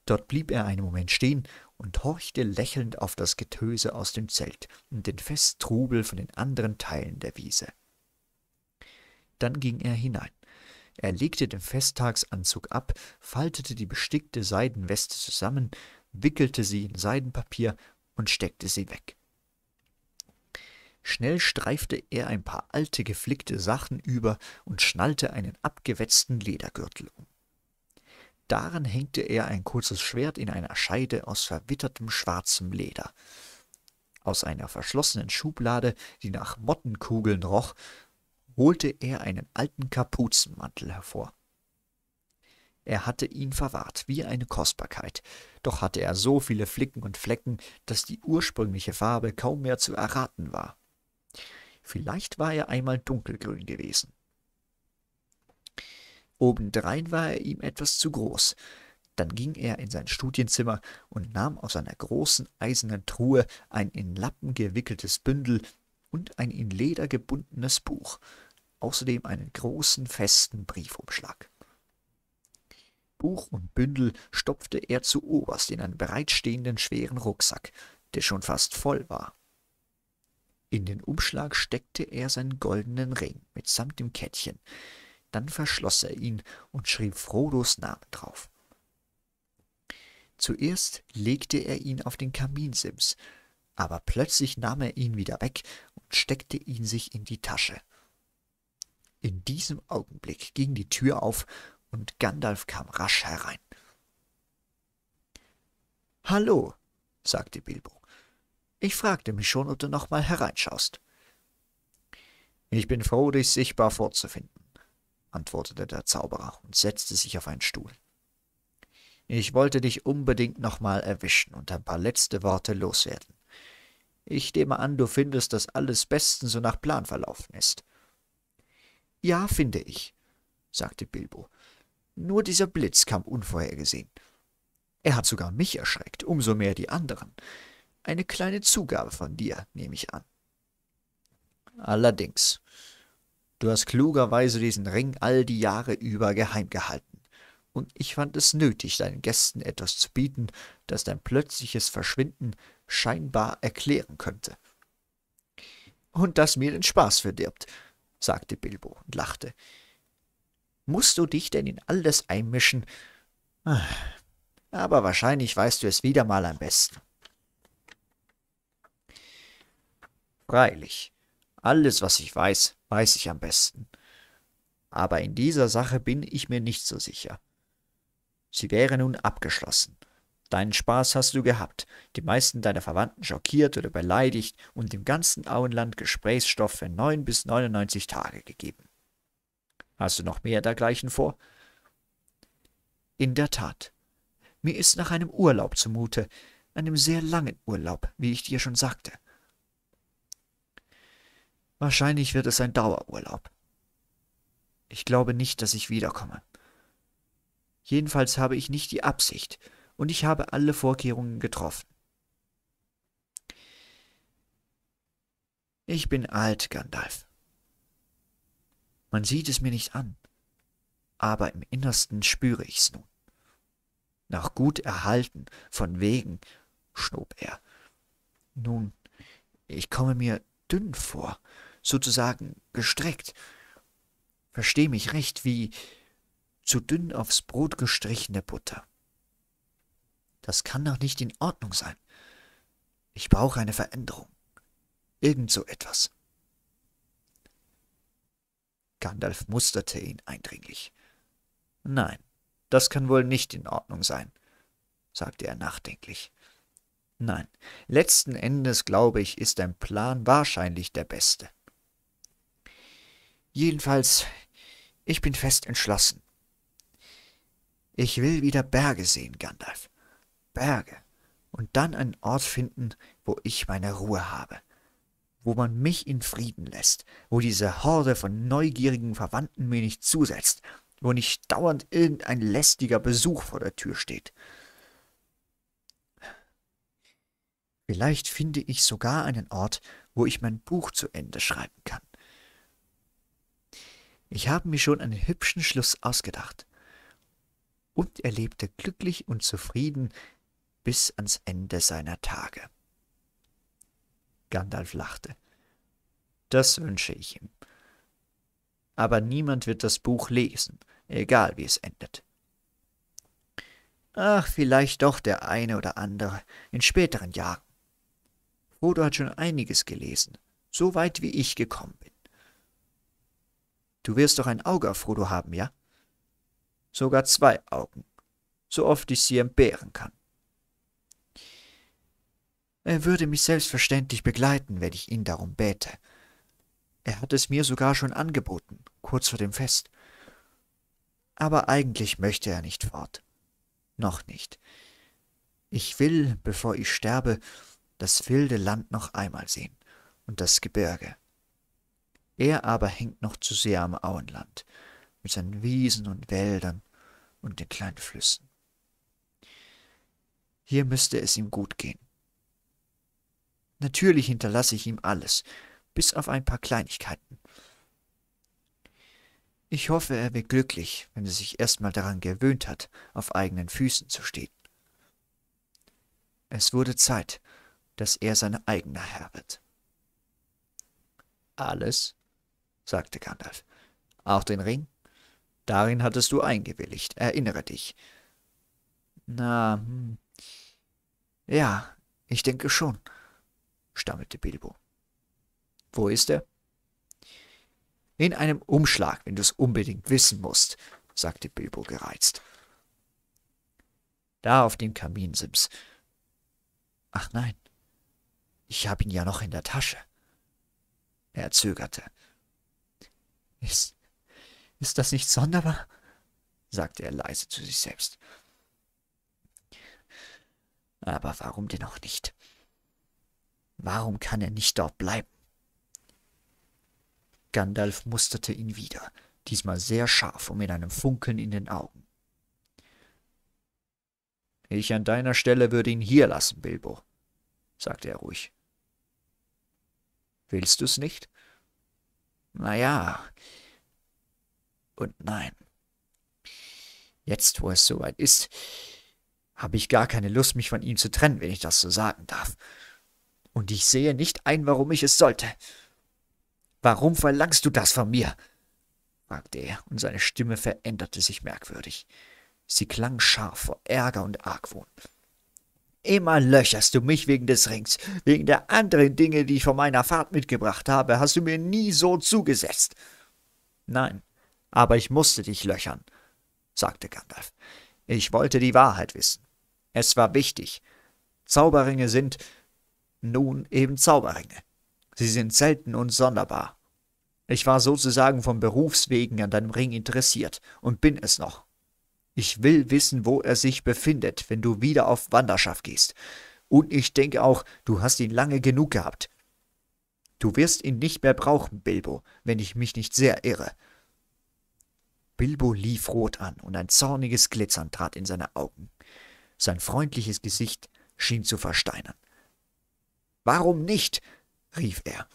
Speaker 1: Dort blieb er einen Moment stehen und horchte lächelnd auf das Getöse aus dem Zelt und den Festtrubel von den anderen Teilen der Wiese. Dann ging er hinein. Er legte den Festtagsanzug ab, faltete die bestickte Seidenweste zusammen, wickelte sie in Seidenpapier und steckte sie weg. Schnell streifte er ein paar alte, geflickte Sachen über und schnallte einen abgewetzten Ledergürtel um. Daran hängte er ein kurzes Schwert in einer Scheide aus verwittertem schwarzem Leder. Aus einer verschlossenen Schublade, die nach Mottenkugeln roch, holte er einen alten Kapuzenmantel hervor. Er hatte ihn verwahrt wie eine Kostbarkeit, doch hatte er so viele Flicken und Flecken, dass die ursprüngliche Farbe kaum mehr zu erraten war. Vielleicht war er einmal dunkelgrün gewesen. Obendrein war er ihm etwas zu groß. Dann ging er in sein Studienzimmer und nahm aus einer großen eisernen Truhe ein in Lappen gewickeltes Bündel und ein in Leder gebundenes Buch, außerdem einen großen festen Briefumschlag. Buch und Bündel stopfte er zuoberst in einen bereitstehenden schweren Rucksack, der schon fast voll war. In den Umschlag steckte er seinen goldenen Ring mitsamt dem Kettchen, dann verschloss er ihn und schrieb Frodos Namen drauf. Zuerst legte er ihn auf den Kaminsims, aber plötzlich nahm er ihn wieder weg und steckte ihn sich in die Tasche. In diesem Augenblick ging die Tür auf und Gandalf kam rasch herein. Hallo, sagte Bilbo. Ich fragte mich schon, ob du noch mal hereinschaust. Ich bin froh, dich sichtbar vorzufinden, antwortete der Zauberer und setzte sich auf einen Stuhl. Ich wollte dich unbedingt noch mal erwischen und ein paar letzte Worte loswerden. Ich nehme an, du findest, dass alles bestens so nach Plan verlaufen ist. Ja, finde ich, sagte Bilbo nur dieser Blitz kam unvorhergesehen. Er hat sogar mich erschreckt, umso mehr die anderen. Eine kleine Zugabe von dir, nehme ich an. Allerdings, du hast klugerweise diesen Ring all die Jahre über geheim gehalten, und ich fand es nötig, deinen Gästen etwas zu bieten, das dein plötzliches Verschwinden scheinbar erklären könnte. Und das mir den Spaß verdirbt, sagte Bilbo und lachte musst du dich denn in alles einmischen? Ah. Aber wahrscheinlich weißt du es wieder mal am besten. Freilich, alles, was ich weiß, weiß ich am besten. Aber in dieser Sache bin ich mir nicht so sicher. Sie wäre nun abgeschlossen. Deinen Spaß hast du gehabt, die meisten deiner Verwandten schockiert oder beleidigt und dem ganzen Auenland Gesprächsstoff für neun bis neunundneunzig Tage gegeben. Hast du noch mehr dergleichen vor? In der Tat. Mir ist nach einem Urlaub zumute, einem sehr langen Urlaub, wie ich dir schon sagte. Wahrscheinlich wird es ein Dauerurlaub. Ich glaube nicht, dass ich wiederkomme. Jedenfalls habe ich nicht die Absicht, und ich habe alle Vorkehrungen getroffen. Ich bin alt, Gandalf. Man sieht es mir nicht an, aber im Innersten spüre ich's nun. Nach gut erhalten, von wegen, schnob er. Nun, ich komme mir dünn vor, sozusagen gestreckt. Versteh mich recht, wie zu dünn aufs Brot gestrichene Butter. Das kann doch nicht in Ordnung sein. Ich brauche eine Veränderung. Irgend so etwas. Gandalf musterte ihn eindringlich. Nein, das kann wohl nicht in Ordnung sein, sagte er nachdenklich. Nein, letzten Endes, glaube ich, ist dein Plan wahrscheinlich der beste. Jedenfalls, ich bin fest entschlossen. Ich will wieder Berge sehen, Gandalf. Berge. Und dann einen Ort finden, wo ich meine Ruhe habe wo man mich in Frieden lässt, wo diese Horde von neugierigen Verwandten mir nicht zusetzt, wo nicht dauernd irgendein lästiger Besuch vor der Tür steht. Vielleicht finde ich sogar einen Ort, wo ich mein Buch zu Ende schreiben kann. Ich habe mir schon einen hübschen Schluss ausgedacht. Und er lebte glücklich und zufrieden bis ans Ende seiner Tage. Gandalf lachte. Das wünsche ich ihm. Aber niemand wird das Buch lesen, egal wie es endet. Ach, vielleicht doch der eine oder andere in späteren Jahren. Frodo hat schon einiges gelesen, so weit wie ich gekommen bin. Du wirst doch ein Auge auf Frodo haben, ja? Sogar zwei Augen, so oft ich sie entbehren kann. Er würde mich selbstverständlich begleiten, wenn ich ihn darum bäte. Er hat es mir sogar schon angeboten, kurz vor dem Fest. Aber eigentlich möchte er nicht fort. Noch nicht. Ich will, bevor ich sterbe, das wilde Land noch einmal sehen und das Gebirge. Er aber hängt noch zu sehr am Auenland, mit seinen Wiesen und Wäldern und den kleinen Flüssen. Hier müsste es ihm gut gehen. Natürlich hinterlasse ich ihm alles, bis auf ein paar Kleinigkeiten. Ich hoffe, er wird glücklich, wenn er sich erstmal daran gewöhnt hat, auf eigenen Füßen zu stehen. Es wurde Zeit, dass er sein eigener Herr wird. Alles, sagte Gandalf, auch den Ring? Darin hattest du eingewilligt, erinnere dich. Na, hm. ja, ich denke schon stammelte Bilbo. Wo ist er? In einem Umschlag, wenn du es unbedingt wissen musst, sagte Bilbo gereizt. Da auf dem Kaminsims. Ach nein, ich habe ihn ja noch in der Tasche. Er zögerte. Ist, ist das nicht sonderbar? sagte er leise zu sich selbst. Aber warum denn auch nicht? Warum kann er nicht dort bleiben? Gandalf musterte ihn wieder, diesmal sehr scharf und mit einem Funkeln in den Augen. Ich an deiner Stelle würde ihn hier lassen, Bilbo, sagte er ruhig. Willst du's nicht? Na ja. Und nein. Jetzt, wo es soweit ist, habe ich gar keine Lust, mich von ihm zu trennen, wenn ich das so sagen darf und ich sehe nicht ein, warum ich es sollte. Warum verlangst du das von mir? fragte er, und seine Stimme veränderte sich merkwürdig. Sie klang scharf vor Ärger und Argwohn. Immer löcherst du mich wegen des Rings, wegen der anderen Dinge, die ich von meiner Fahrt mitgebracht habe, hast du mir nie so zugesetzt. Nein, aber ich musste dich löchern, sagte Gandalf. Ich wollte die Wahrheit wissen. Es war wichtig. Zauberringe sind, nun eben Zauberringe. Sie sind selten und sonderbar. Ich war sozusagen von Berufswegen an deinem Ring interessiert und bin es noch. Ich will wissen, wo er sich befindet, wenn du wieder auf Wanderschaft gehst. Und ich denke auch, du hast ihn lange genug gehabt. Du wirst ihn nicht mehr brauchen, Bilbo, wenn ich mich nicht sehr irre. Bilbo lief rot an und ein zorniges Glitzern trat in seine Augen. Sein freundliches Gesicht schien zu versteinern. Warum nicht? rief er.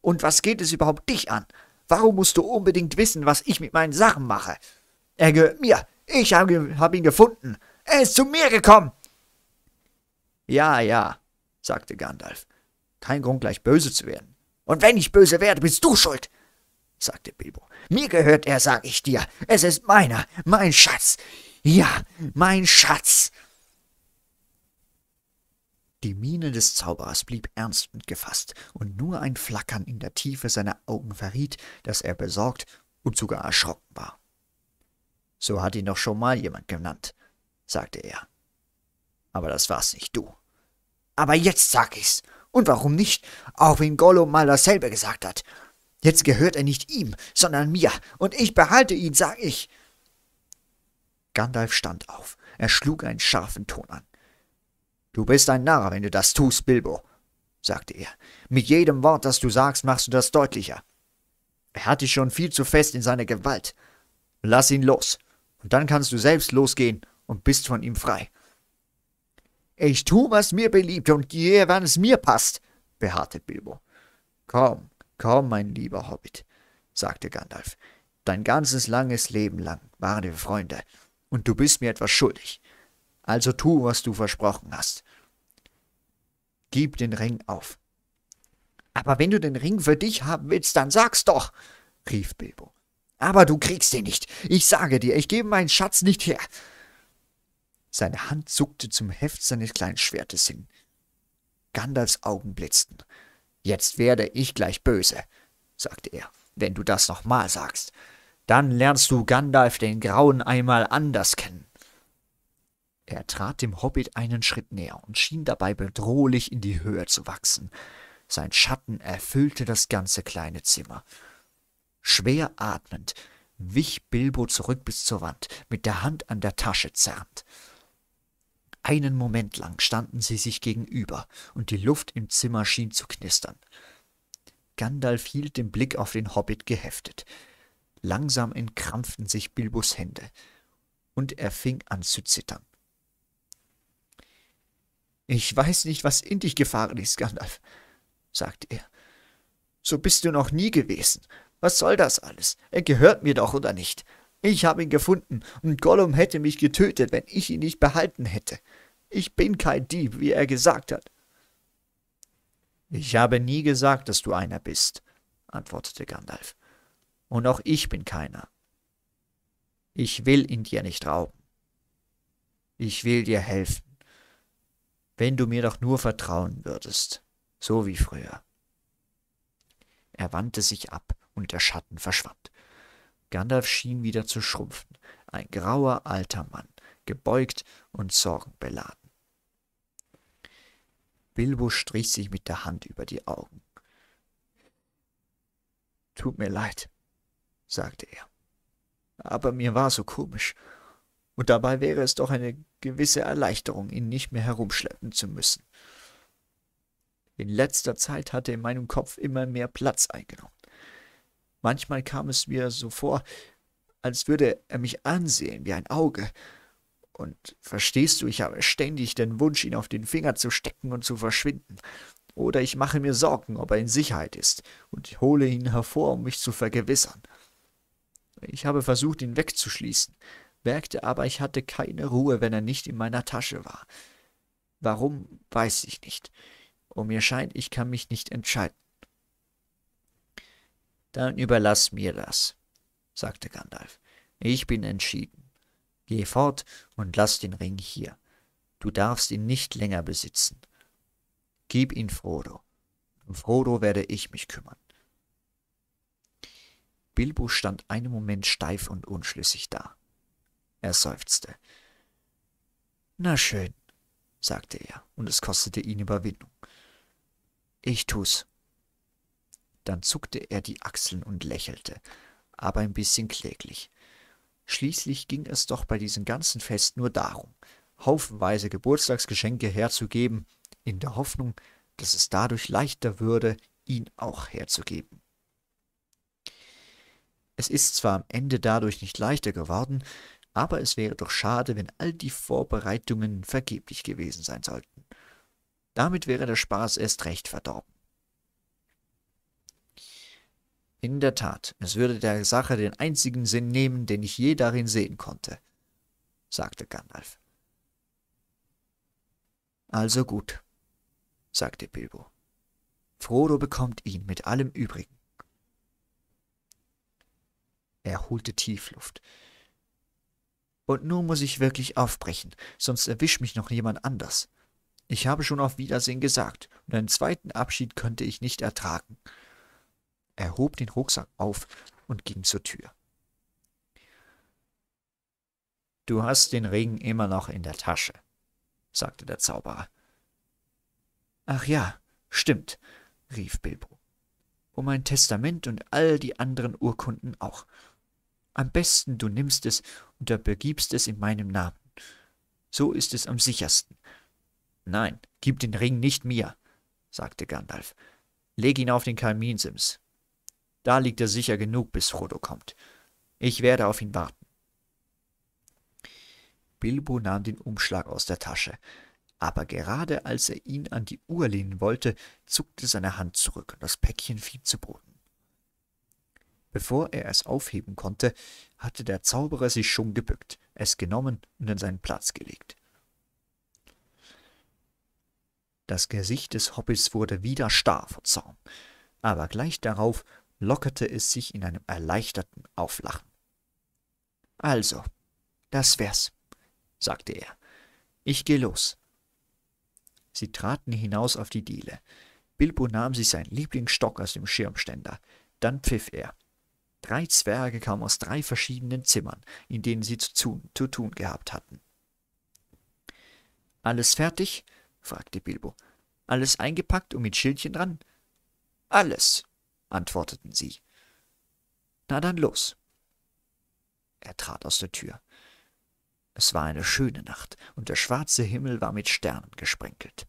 Speaker 1: Und was geht es überhaupt dich an? Warum musst du unbedingt wissen, was ich mit meinen Sachen mache? Er gehört mir. Ich habe hab ihn gefunden. Er ist zu mir gekommen. Ja, ja, sagte Gandalf. Kein Grund, gleich böse zu werden. Und wenn ich böse werde, bist du schuld, sagte Bilbo. Mir gehört er, sag ich dir. Es ist meiner, mein Schatz. Ja, mein Schatz. Die Miene des Zauberers blieb ernst und gefasst, und nur ein Flackern in der Tiefe seiner Augen verriet, dass er besorgt und sogar erschrocken war. »So hat ihn doch schon mal jemand genannt«, sagte er. »Aber das war's nicht du.« »Aber jetzt sag ich's. Und warum nicht, auch wenn Gollum mal dasselbe gesagt hat. Jetzt gehört er nicht ihm, sondern mir, und ich behalte ihn, sag ich.« Gandalf stand auf. Er schlug einen scharfen Ton an. Du bist ein Narr, wenn du das tust, Bilbo, sagte er. Mit jedem Wort, das du sagst, machst du das deutlicher. Er hat dich schon viel zu fest in seiner Gewalt. Lass ihn los, und dann kannst du selbst losgehen und bist von ihm frei. Ich tu, was mir beliebt und gehe, wann es mir passt, beharrte Bilbo. Komm, komm, mein lieber Hobbit, sagte Gandalf. Dein ganzes langes Leben lang waren wir Freunde, und du bist mir etwas schuldig also tu, was du versprochen hast. Gib den Ring auf. Aber wenn du den Ring für dich haben willst, dann sag's doch, rief Bilbo. Aber du kriegst ihn nicht. Ich sage dir, ich gebe meinen Schatz nicht her. Seine Hand zuckte zum Heft seines kleinen Schwertes hin. Gandalfs Augen blitzten. Jetzt werde ich gleich böse, sagte er, wenn du das nochmal sagst. Dann lernst du Gandalf den Grauen einmal anders kennen. Er trat dem Hobbit einen Schritt näher und schien dabei bedrohlich in die Höhe zu wachsen. Sein Schatten erfüllte das ganze kleine Zimmer. Schwer atmend wich Bilbo zurück bis zur Wand, mit der Hand an der Tasche zerrend. Einen Moment lang standen sie sich gegenüber, und die Luft im Zimmer schien zu knistern. Gandalf hielt den Blick auf den Hobbit geheftet. Langsam entkrampften sich Bilbos Hände, und er fing an zu zittern. Ich weiß nicht, was in dich gefahren ist, Gandalf, sagte er. So bist du noch nie gewesen. Was soll das alles? Er gehört mir doch, oder nicht? Ich habe ihn gefunden, und Gollum hätte mich getötet, wenn ich ihn nicht behalten hätte. Ich bin kein Dieb, wie er gesagt hat. Ich habe nie gesagt, dass du einer bist, antwortete Gandalf. Und auch ich bin keiner. Ich will ihn dir nicht rauben. Ich will dir helfen wenn du mir doch nur vertrauen würdest, so wie früher. Er wandte sich ab und der Schatten verschwand. Gandalf schien wieder zu schrumpfen, ein grauer alter Mann, gebeugt und sorgenbeladen. Bilbo strich sich mit der Hand über die Augen. Tut mir leid, sagte er. Aber mir war so komisch. Und dabei wäre es doch eine gewisse Erleichterung, ihn nicht mehr herumschleppen zu müssen. In letzter Zeit hatte in meinem Kopf immer mehr Platz eingenommen. Manchmal kam es mir so vor, als würde er mich ansehen wie ein Auge. Und verstehst du, ich habe ständig den Wunsch, ihn auf den Finger zu stecken und zu verschwinden. Oder ich mache mir Sorgen, ob er in Sicherheit ist, und hole ihn hervor, um mich zu vergewissern. Ich habe versucht, ihn wegzuschließen, merkte aber, ich hatte keine Ruhe, wenn er nicht in meiner Tasche war. Warum, weiß ich nicht. Und mir scheint, ich kann mich nicht entscheiden. Dann überlass mir das, sagte Gandalf. Ich bin entschieden. Geh fort und lass den Ring hier. Du darfst ihn nicht länger besitzen. Gib ihn Frodo. Um Frodo werde ich mich kümmern. Bilbo stand einen Moment steif und unschlüssig da. Er seufzte. Na schön, sagte er, und es kostete ihn Überwindung. Ich tu's. Dann zuckte er die Achseln und lächelte, aber ein bisschen kläglich. Schließlich ging es doch bei diesem ganzen Fest nur darum, haufenweise Geburtstagsgeschenke herzugeben, in der Hoffnung, dass es dadurch leichter würde, ihn auch herzugeben. Es ist zwar am Ende dadurch nicht leichter geworden, aber es wäre doch schade, wenn all die Vorbereitungen vergeblich gewesen sein sollten. Damit wäre der Spaß erst recht verdorben. In der Tat, es würde der Sache den einzigen Sinn nehmen, den ich je darin sehen konnte, sagte Gandalf. Also gut, sagte Bilbo. Frodo bekommt ihn mit allem Übrigen. Er holte Tiefluft. Luft. Und nun muss ich wirklich aufbrechen, sonst erwischt mich noch jemand anders. Ich habe schon auf Wiedersehen gesagt, und einen zweiten Abschied könnte ich nicht ertragen. Er hob den Rucksack auf und ging zur Tür. Du hast den Ring immer noch in der Tasche, sagte der Zauberer. Ach ja, stimmt, rief Bilbo. Um mein Testament und all die anderen Urkunden auch. Am besten du nimmst es und begibst es in meinem Namen. So ist es am sichersten. Nein, gib den Ring nicht mir, sagte Gandalf. Leg ihn auf den Kalminsims. Da liegt er sicher genug, bis Frodo kommt. Ich werde auf ihn warten. Bilbo nahm den Umschlag aus der Tasche, aber gerade als er ihn an die Uhr lehnen wollte, zuckte seine Hand zurück und das Päckchen fiel zu Boden. Bevor er es aufheben konnte, hatte der Zauberer sich schon gebückt, es genommen und in seinen Platz gelegt. Das Gesicht des Hobbits wurde wieder starr vor Zorn, aber gleich darauf lockerte es sich in einem erleichterten Auflachen. Also, das wär's, sagte er. Ich geh los. Sie traten hinaus auf die Diele. Bilbo nahm sich seinen Lieblingsstock aus dem Schirmständer. Dann pfiff er. Drei Zwerge kamen aus drei verschiedenen Zimmern, in denen sie zu, zu tun gehabt hatten. Alles fertig? fragte Bilbo. Alles eingepackt und mit Schildchen dran? Alles, antworteten sie. Na dann los. Er trat aus der Tür. Es war eine schöne Nacht, und der schwarze Himmel war mit Sternen gesprenkelt.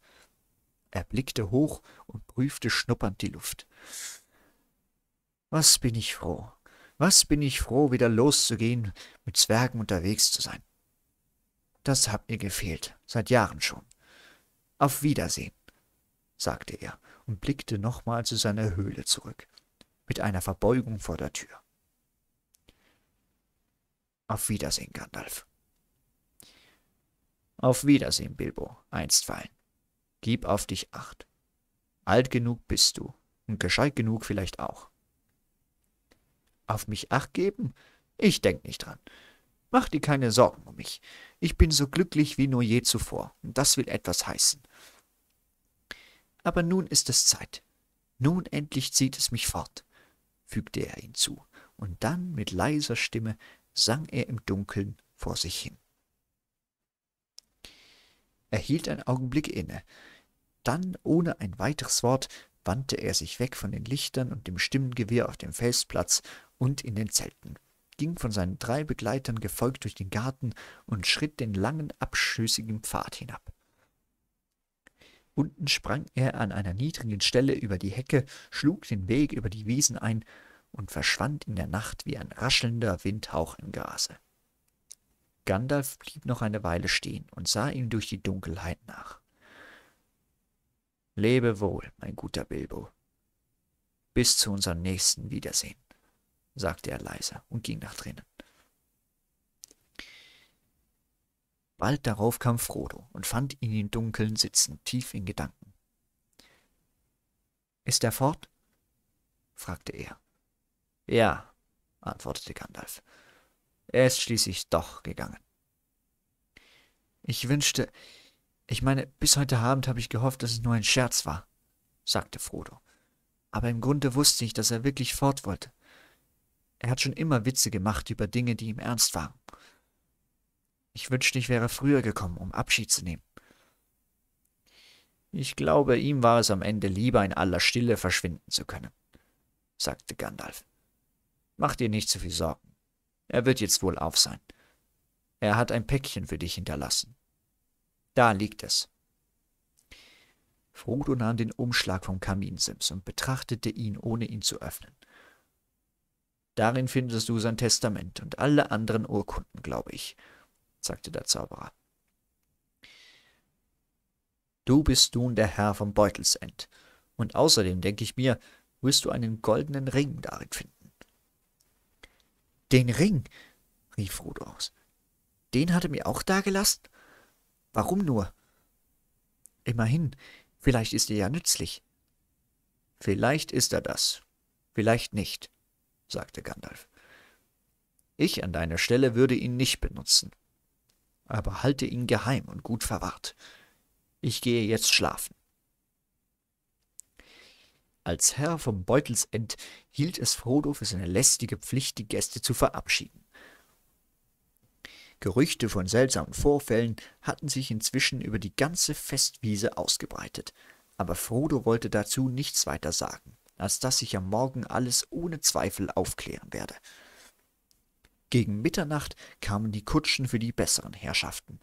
Speaker 1: Er blickte hoch und prüfte schnuppernd die Luft. Was bin ich froh, was bin ich froh, wieder loszugehen, mit Zwergen unterwegs zu sein. Das hat mir gefehlt, seit Jahren schon. Auf Wiedersehen, sagte er und blickte nochmal zu seiner Höhle zurück, mit einer Verbeugung vor der Tür. Auf Wiedersehen, Gandalf. Auf Wiedersehen, Bilbo, einstweilen. Gib auf dich acht. Alt genug bist du und gescheit genug vielleicht auch. Auf mich acht geben? Ich denk nicht dran. Mach dir keine Sorgen um mich. Ich bin so glücklich wie nur je zuvor, und das will etwas heißen. Aber nun ist es Zeit. Nun endlich zieht es mich fort, fügte er hinzu, und dann mit leiser Stimme sang er im Dunkeln vor sich hin. Er hielt einen Augenblick inne, dann ohne ein weiteres Wort wandte er sich weg von den Lichtern und dem Stimmengewirr auf dem Felsplatz und in den Zelten, ging von seinen drei Begleitern gefolgt durch den Garten und schritt den langen, abschüssigen Pfad hinab. Unten sprang er an einer niedrigen Stelle über die Hecke, schlug den Weg über die Wiesen ein und verschwand in der Nacht wie ein raschelnder Windhauch im Grase. Gandalf blieb noch eine Weile stehen und sah ihm durch die Dunkelheit nach. Lebe wohl, mein guter Bilbo. Bis zu unserem nächsten Wiedersehen, sagte er leise und ging nach drinnen. Bald darauf kam Frodo und fand ihn im Dunkeln sitzen, tief in Gedanken. Ist er fort? fragte er. Ja, antwortete Gandalf. Er ist schließlich doch gegangen. Ich wünschte, ich meine, bis heute Abend habe ich gehofft, dass es nur ein Scherz war, sagte Frodo. Aber im Grunde wusste ich, dass er wirklich fort wollte. Er hat schon immer Witze gemacht über Dinge, die ihm ernst waren. Ich wünschte, ich wäre früher gekommen, um Abschied zu nehmen. Ich glaube, ihm war es am Ende lieber, in aller Stille verschwinden zu können, sagte Gandalf. Mach dir nicht zu viel Sorgen. Er wird jetzt wohl auf sein. Er hat ein Päckchen für dich hinterlassen. Da liegt es. Frodo nahm den Umschlag vom Kaminsims und betrachtete ihn, ohne ihn zu öffnen. Darin findest du sein Testament und alle anderen Urkunden, glaube ich, sagte der Zauberer. Du bist nun der Herr vom Beutelsend, und außerdem, denke ich mir, wirst du einen goldenen Ring darin finden. Den Ring, rief Frodo aus. Den hat er mir auch dagelassen? Warum nur? Immerhin, vielleicht ist er ja nützlich. Vielleicht ist er das, vielleicht nicht, sagte Gandalf. Ich an deiner Stelle würde ihn nicht benutzen. Aber halte ihn geheim und gut verwahrt. Ich gehe jetzt schlafen. Als Herr vom Beutelsend hielt es Frodo für seine lästige Pflicht, die Gäste zu verabschieden. Gerüchte von seltsamen Vorfällen hatten sich inzwischen über die ganze Festwiese ausgebreitet, aber Frodo wollte dazu nichts weiter sagen, als dass sich am Morgen alles ohne Zweifel aufklären werde. Gegen Mitternacht kamen die Kutschen für die besseren Herrschaften.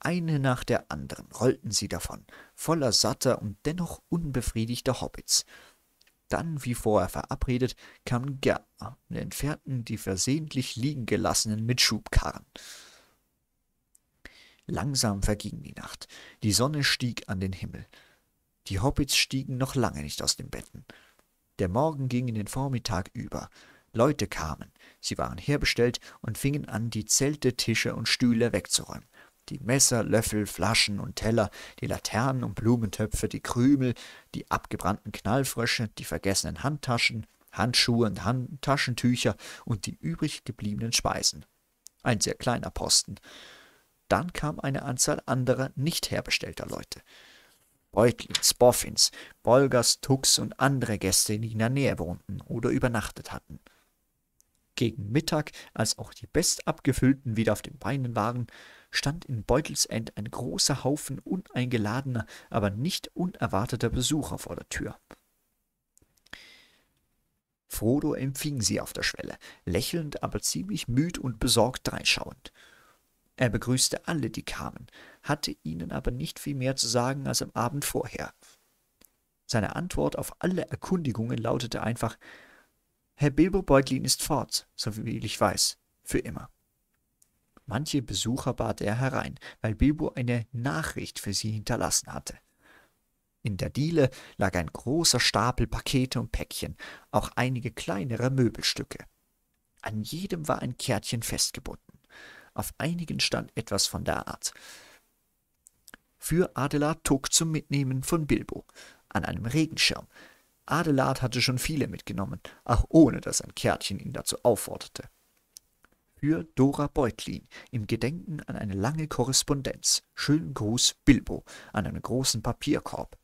Speaker 1: Eine nach der anderen rollten sie davon, voller satter und dennoch unbefriedigter Hobbits. Dann, wie vorher verabredet, kamen Gärtner und entfernten die versehentlich liegen gelassenen mit Schubkarren. Langsam verging die Nacht. Die Sonne stieg an den Himmel. Die Hobbits stiegen noch lange nicht aus den Betten. Der Morgen ging in den Vormittag über. Leute kamen, sie waren herbestellt und fingen an, die Zelte, Tische und Stühle wegzuräumen. Die Messer, Löffel, Flaschen und Teller, die Laternen und Blumentöpfe, die Krümel, die abgebrannten Knallfrösche, die vergessenen Handtaschen, Handschuhe und Hand Taschentücher und die übrig gebliebenen Speisen. Ein sehr kleiner Posten. Dann kam eine Anzahl anderer nicht herbestellter Leute. Beutlins, Boffins, Bolgers, Tux und andere Gäste, die in der Nähe wohnten oder übernachtet hatten. Gegen Mittag, als auch die Bestabgefüllten wieder auf den Beinen waren, stand in Beutelsend ein großer Haufen uneingeladener, aber nicht unerwarteter Besucher vor der Tür. Frodo empfing sie auf der Schwelle, lächelnd, aber ziemlich müd und besorgt dreinschauend. Er begrüßte alle, die kamen, hatte ihnen aber nicht viel mehr zu sagen als am Abend vorher. Seine Antwort auf alle Erkundigungen lautete einfach Herr Bilbo Beutlin ist fort, so wie ich weiß, für immer. Manche Besucher bat er herein, weil Bilbo eine Nachricht für sie hinterlassen hatte. In der Diele lag ein großer Stapel Pakete und Päckchen, auch einige kleinere Möbelstücke. An jedem war ein Kärtchen festgebunden. Auf einigen stand etwas von der Art. Für Adelard Tuck zum Mitnehmen von Bilbo, an einem Regenschirm. Adelard hatte schon viele mitgenommen, auch ohne dass ein Kärtchen ihn dazu aufforderte. Für Dora Beutlin, im Gedenken an eine lange Korrespondenz. Schönen Gruß, Bilbo, an einem großen Papierkorb.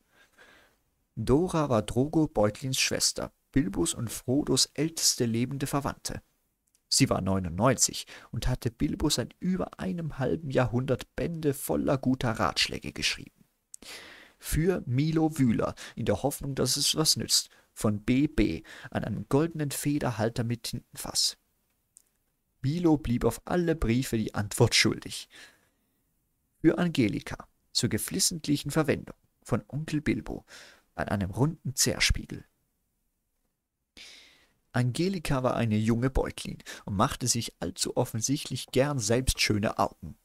Speaker 1: Dora war Drogo Beutlins Schwester, Bilbos und Frodos älteste lebende Verwandte. Sie war 99 und hatte Bilbo seit über einem halben Jahrhundert Bände voller guter Ratschläge geschrieben. Für Milo Wühler, in der Hoffnung, dass es was nützt, von BB an einem goldenen Federhalter mit Tintenfass. Milo blieb auf alle Briefe die Antwort schuldig. Für Angelika, zur geflissentlichen Verwendung, von Onkel Bilbo, an einem runden Zerspiegel. Angelika war eine junge Beutlin und machte sich allzu offensichtlich gern selbst schöne Augen.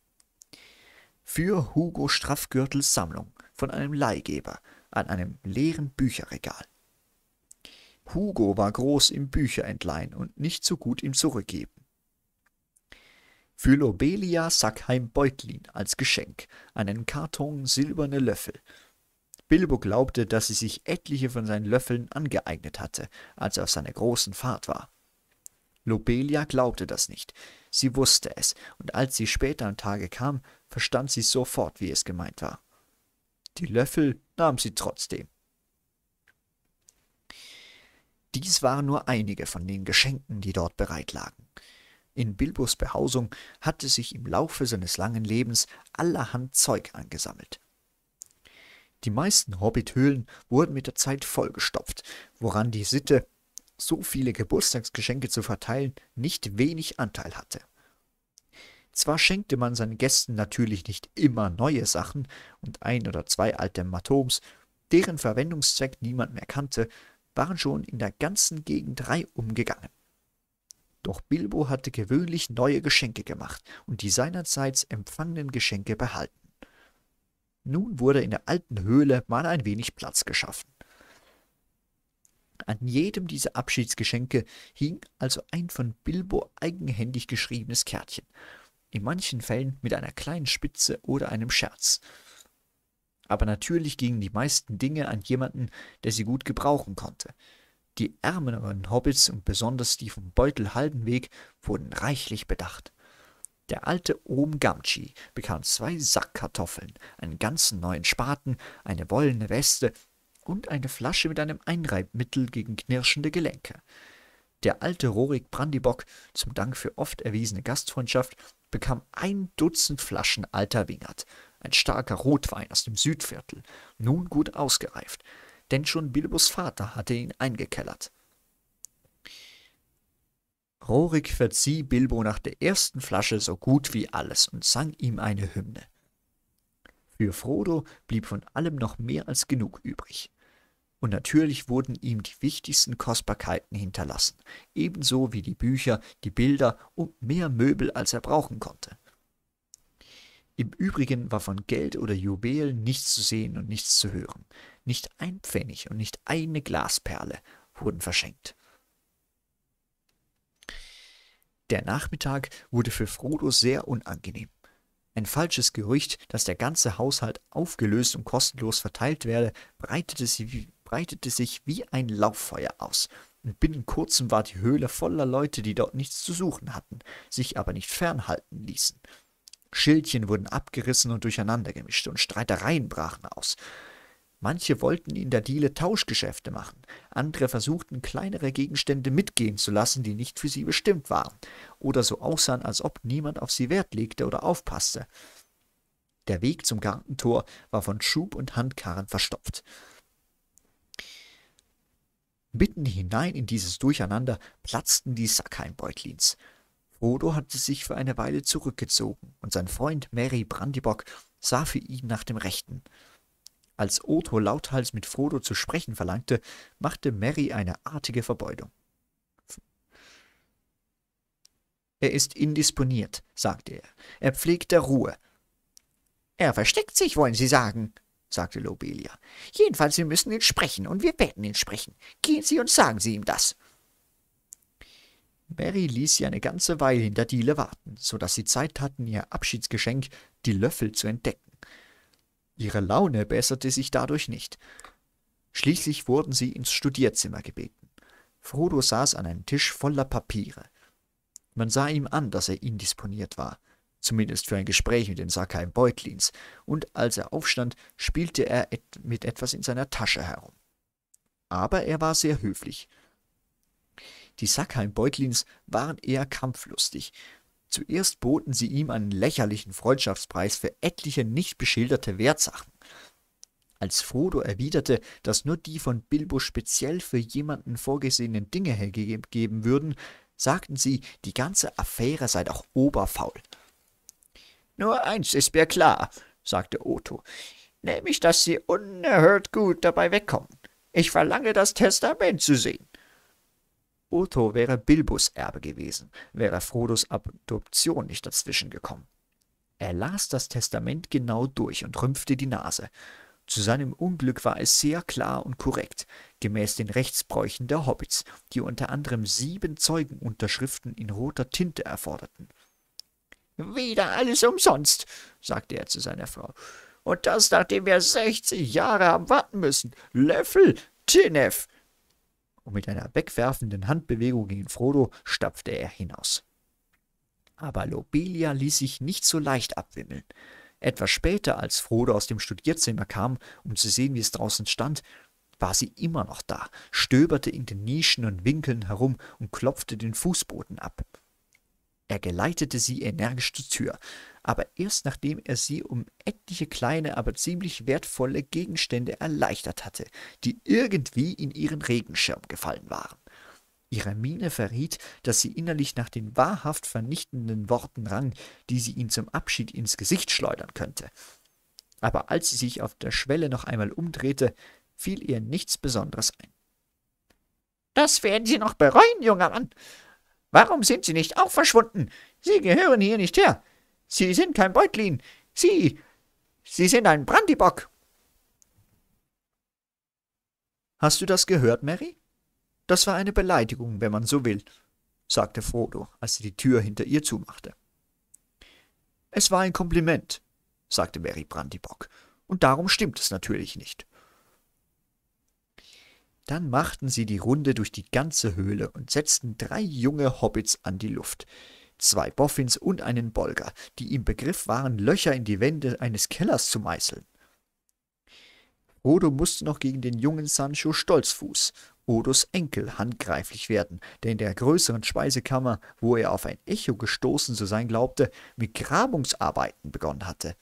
Speaker 1: Für Hugo Straffgürtels Sammlung von einem Leihgeber an einem leeren Bücherregal. Hugo war groß im Bücherentleihen und nicht so gut im Zurückgeben. Für Lobelia Sackheim-Beutlin als Geschenk an einem Karton silberne Löffel Bilbo glaubte, dass sie sich etliche von seinen Löffeln angeeignet hatte, als er auf seiner großen Fahrt war. Lobelia glaubte das nicht. Sie wusste es, und als sie später am Tage kam, verstand sie sofort, wie es gemeint war. Die Löffel nahm sie trotzdem. Dies waren nur einige von den Geschenken, die dort bereit lagen. In Bilbos Behausung hatte sich im Laufe seines langen Lebens allerhand Zeug angesammelt. Die meisten Hobbithöhlen wurden mit der Zeit vollgestopft, woran die Sitte, so viele Geburtstagsgeschenke zu verteilen, nicht wenig Anteil hatte. Zwar schenkte man seinen Gästen natürlich nicht immer neue Sachen und ein oder zwei alte Matoms, deren Verwendungszweck niemand mehr kannte, waren schon in der ganzen Gegend reihum gegangen. Doch Bilbo hatte gewöhnlich neue Geschenke gemacht und die seinerzeit empfangenen Geschenke behalten. Nun wurde in der alten Höhle mal ein wenig Platz geschaffen. An jedem dieser Abschiedsgeschenke hing also ein von Bilbo eigenhändig geschriebenes Kärtchen, in manchen Fällen mit einer kleinen Spitze oder einem Scherz. Aber natürlich gingen die meisten Dinge an jemanden, der sie gut gebrauchen konnte. Die ärmeren Hobbits und besonders die vom Beutel halben Weg wurden reichlich bedacht. Der alte Ohm Gamtschi bekam zwei Sackkartoffeln, einen ganzen neuen Spaten, eine wollene Weste und eine Flasche mit einem Einreibmittel gegen knirschende Gelenke. Der alte Rorik Brandibock, zum Dank für oft erwiesene Gastfreundschaft, bekam ein Dutzend Flaschen alter Wingert, ein starker Rotwein aus dem Südviertel, nun gut ausgereift, denn schon Bilbos Vater hatte ihn eingekellert. Rorik verzieh Bilbo nach der ersten Flasche so gut wie alles und sang ihm eine Hymne. Für Frodo blieb von allem noch mehr als genug übrig. Und natürlich wurden ihm die wichtigsten Kostbarkeiten hinterlassen, ebenso wie die Bücher, die Bilder und mehr Möbel, als er brauchen konnte. Im Übrigen war von Geld oder Juwelen nichts zu sehen und nichts zu hören. Nicht ein Pfennig und nicht eine Glasperle wurden verschenkt. Der Nachmittag wurde für Frodo sehr unangenehm. Ein falsches Gerücht, dass der ganze Haushalt aufgelöst und kostenlos verteilt werde, breitete, sie, breitete sich wie ein Lauffeuer aus. Und binnen kurzem war die Höhle voller Leute, die dort nichts zu suchen hatten, sich aber nicht fernhalten ließen. Schildchen wurden abgerissen und durcheinandergemischt und Streitereien brachen aus. Manche wollten in der Diele Tauschgeschäfte machen, andere versuchten kleinere Gegenstände mitgehen zu lassen, die nicht für sie bestimmt waren, oder so aussahen, als ob niemand auf sie Wert legte oder aufpasste. Der Weg zum Gartentor war von Schub und Handkarren verstopft. Mitten hinein in dieses Durcheinander platzten die Sackheimbeutlins. Frodo hatte sich für eine Weile zurückgezogen, und sein Freund Mary Brandybock sah für ihn nach dem Rechten. Als Otto lauthals mit Frodo zu sprechen verlangte, machte Mary eine artige Verbeugung. Er ist indisponiert, sagte er. Er pflegt der Ruhe. Er versteckt sich, wollen Sie sagen, sagte Lobelia. Jedenfalls, wir müssen ihn sprechen, und wir werden ihn sprechen. Gehen Sie und sagen Sie ihm das. Mary ließ sie eine ganze Weile hinter Diele warten, so daß sie Zeit hatten, ihr Abschiedsgeschenk, die Löffel, zu entdecken. Ihre Laune besserte sich dadurch nicht. Schließlich wurden sie ins Studierzimmer gebeten. Frodo saß an einem Tisch voller Papiere. Man sah ihm an, dass er indisponiert war, zumindest für ein Gespräch mit den Sakai Beutlins, und als er aufstand, spielte er et mit etwas in seiner Tasche herum. Aber er war sehr höflich. Die Sackheim-Beutlins waren eher kampflustig Zuerst boten sie ihm einen lächerlichen Freundschaftspreis für etliche nicht beschilderte Wertsachen. Als Frodo erwiderte, dass nur die von Bilbo speziell für jemanden vorgesehenen Dinge hergegeben würden, sagten sie, die ganze Affäre sei doch oberfaul. Nur eins ist mir klar, sagte Otto, nämlich, dass sie unerhört gut dabei wegkommen. Ich verlange, das Testament zu sehen. Otto wäre Bilbos Erbe gewesen, wäre Frodos Adoption nicht dazwischen gekommen. Er las das Testament genau durch und rümpfte die Nase. Zu seinem Unglück war es sehr klar und korrekt, gemäß den Rechtsbräuchen der Hobbits, die unter anderem sieben Zeugenunterschriften in roter Tinte erforderten. Wieder alles umsonst, sagte er zu seiner Frau. Und das, nachdem wir sechzig Jahre haben warten müssen. Löffel, Tinef und mit einer wegwerfenden Handbewegung gegen Frodo stapfte er hinaus. Aber Lobelia ließ sich nicht so leicht abwimmeln. Etwas später, als Frodo aus dem Studierzimmer kam, um zu sehen, wie es draußen stand, war sie immer noch da, stöberte in den Nischen und Winkeln herum und klopfte den Fußboden ab. Er geleitete sie energisch zur Tür, aber erst nachdem er sie um etliche kleine, aber ziemlich wertvolle Gegenstände erleichtert hatte, die irgendwie in ihren Regenschirm gefallen waren. Ihre Miene verriet, dass sie innerlich nach den wahrhaft vernichtenden Worten rang, die sie ihm zum Abschied ins Gesicht schleudern könnte. Aber als sie sich auf der Schwelle noch einmal umdrehte, fiel ihr nichts Besonderes ein. Das werden Sie noch bereuen, junger Mann, Warum sind Sie nicht auch verschwunden? Sie gehören hier nicht her. Sie sind kein Beutlin. Sie. Sie sind ein Brandybock. Hast du das gehört, Mary? Das war eine Beleidigung, wenn man so will, sagte Frodo, als sie die Tür hinter ihr zumachte. Es war ein Kompliment, sagte Mary Brandybock, und darum stimmt es natürlich nicht. Dann machten sie die Runde durch die ganze Höhle und setzten drei junge Hobbits an die Luft. Zwei Boffins und einen Bolger, die im Begriff waren, Löcher in die Wände eines Kellers zu meißeln. Odo musste noch gegen den jungen Sancho Stolzfuß, Odos Enkel, handgreiflich werden, der in der größeren Speisekammer, wo er auf ein Echo gestoßen zu sein glaubte, mit Grabungsarbeiten begonnen hatte.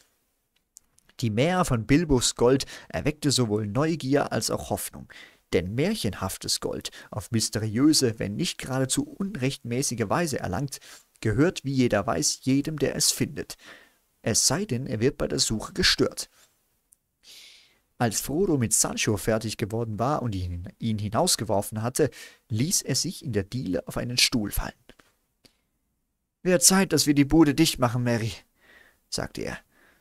Speaker 1: Die Mär von Bilbos Gold erweckte sowohl Neugier als auch Hoffnung denn märchenhaftes Gold, auf mysteriöse, wenn nicht geradezu unrechtmäßige Weise erlangt, gehört, wie jeder weiß, jedem, der es findet. Es sei denn, er wird bei der Suche gestört. Als Frodo mit Sancho fertig geworden war und ihn, ihn hinausgeworfen hatte, ließ er sich in der Diele auf einen Stuhl fallen. »Wird Zeit, dass wir die Bude dicht machen, Mary«, sagte er.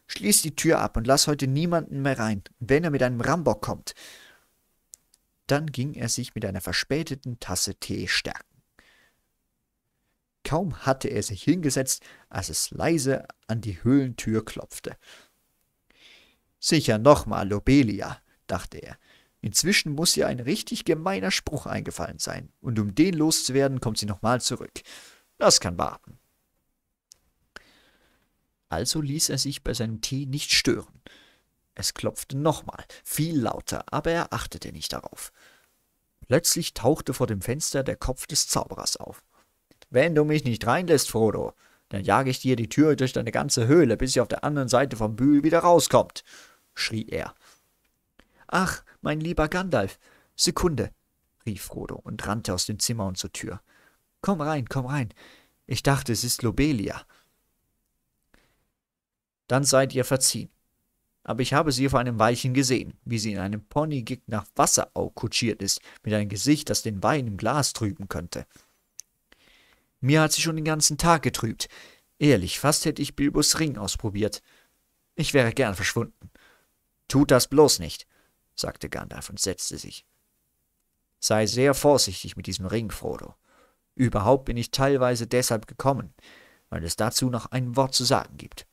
Speaker 1: »Schließ die Tür ab und lass heute niemanden mehr rein. Wenn er mit einem Rambock kommt, dann ging er sich mit einer verspäteten Tasse Tee stärken. Kaum hatte er sich hingesetzt, als es leise an die Höhlentür klopfte. Sicher nochmal Lobelia, dachte er. Inzwischen muss ihr ein richtig gemeiner Spruch eingefallen sein, und um den loszuwerden, kommt sie nochmal zurück. Das kann warten. Also ließ er sich bei seinem Tee nicht stören. Es klopfte nochmal, viel lauter, aber er achtete nicht darauf. Plötzlich tauchte vor dem Fenster der Kopf des Zauberers auf. Wenn du mich nicht reinlässt, Frodo, dann jage ich dir die Tür durch deine ganze Höhle, bis sie auf der anderen Seite vom Bühl wieder rauskommt, schrie er. Ach, mein lieber Gandalf, Sekunde, rief Frodo und rannte aus dem Zimmer und zur Tür. Komm rein, komm rein. Ich dachte, es ist Lobelia. Dann seid ihr verziehen, aber ich habe sie auf einem Weilchen gesehen, wie sie in einem Ponygig nach Wasserau kutschiert ist, mit einem Gesicht, das den Wein im Glas trüben könnte. Mir hat sie schon den ganzen Tag getrübt. Ehrlich, fast hätte ich Bilbos Ring ausprobiert. Ich wäre gern verschwunden. Tut das bloß nicht, sagte Gandalf und setzte sich. Sei sehr vorsichtig mit diesem Ring, Frodo. Überhaupt bin ich teilweise deshalb gekommen, weil es dazu noch ein Wort zu sagen gibt.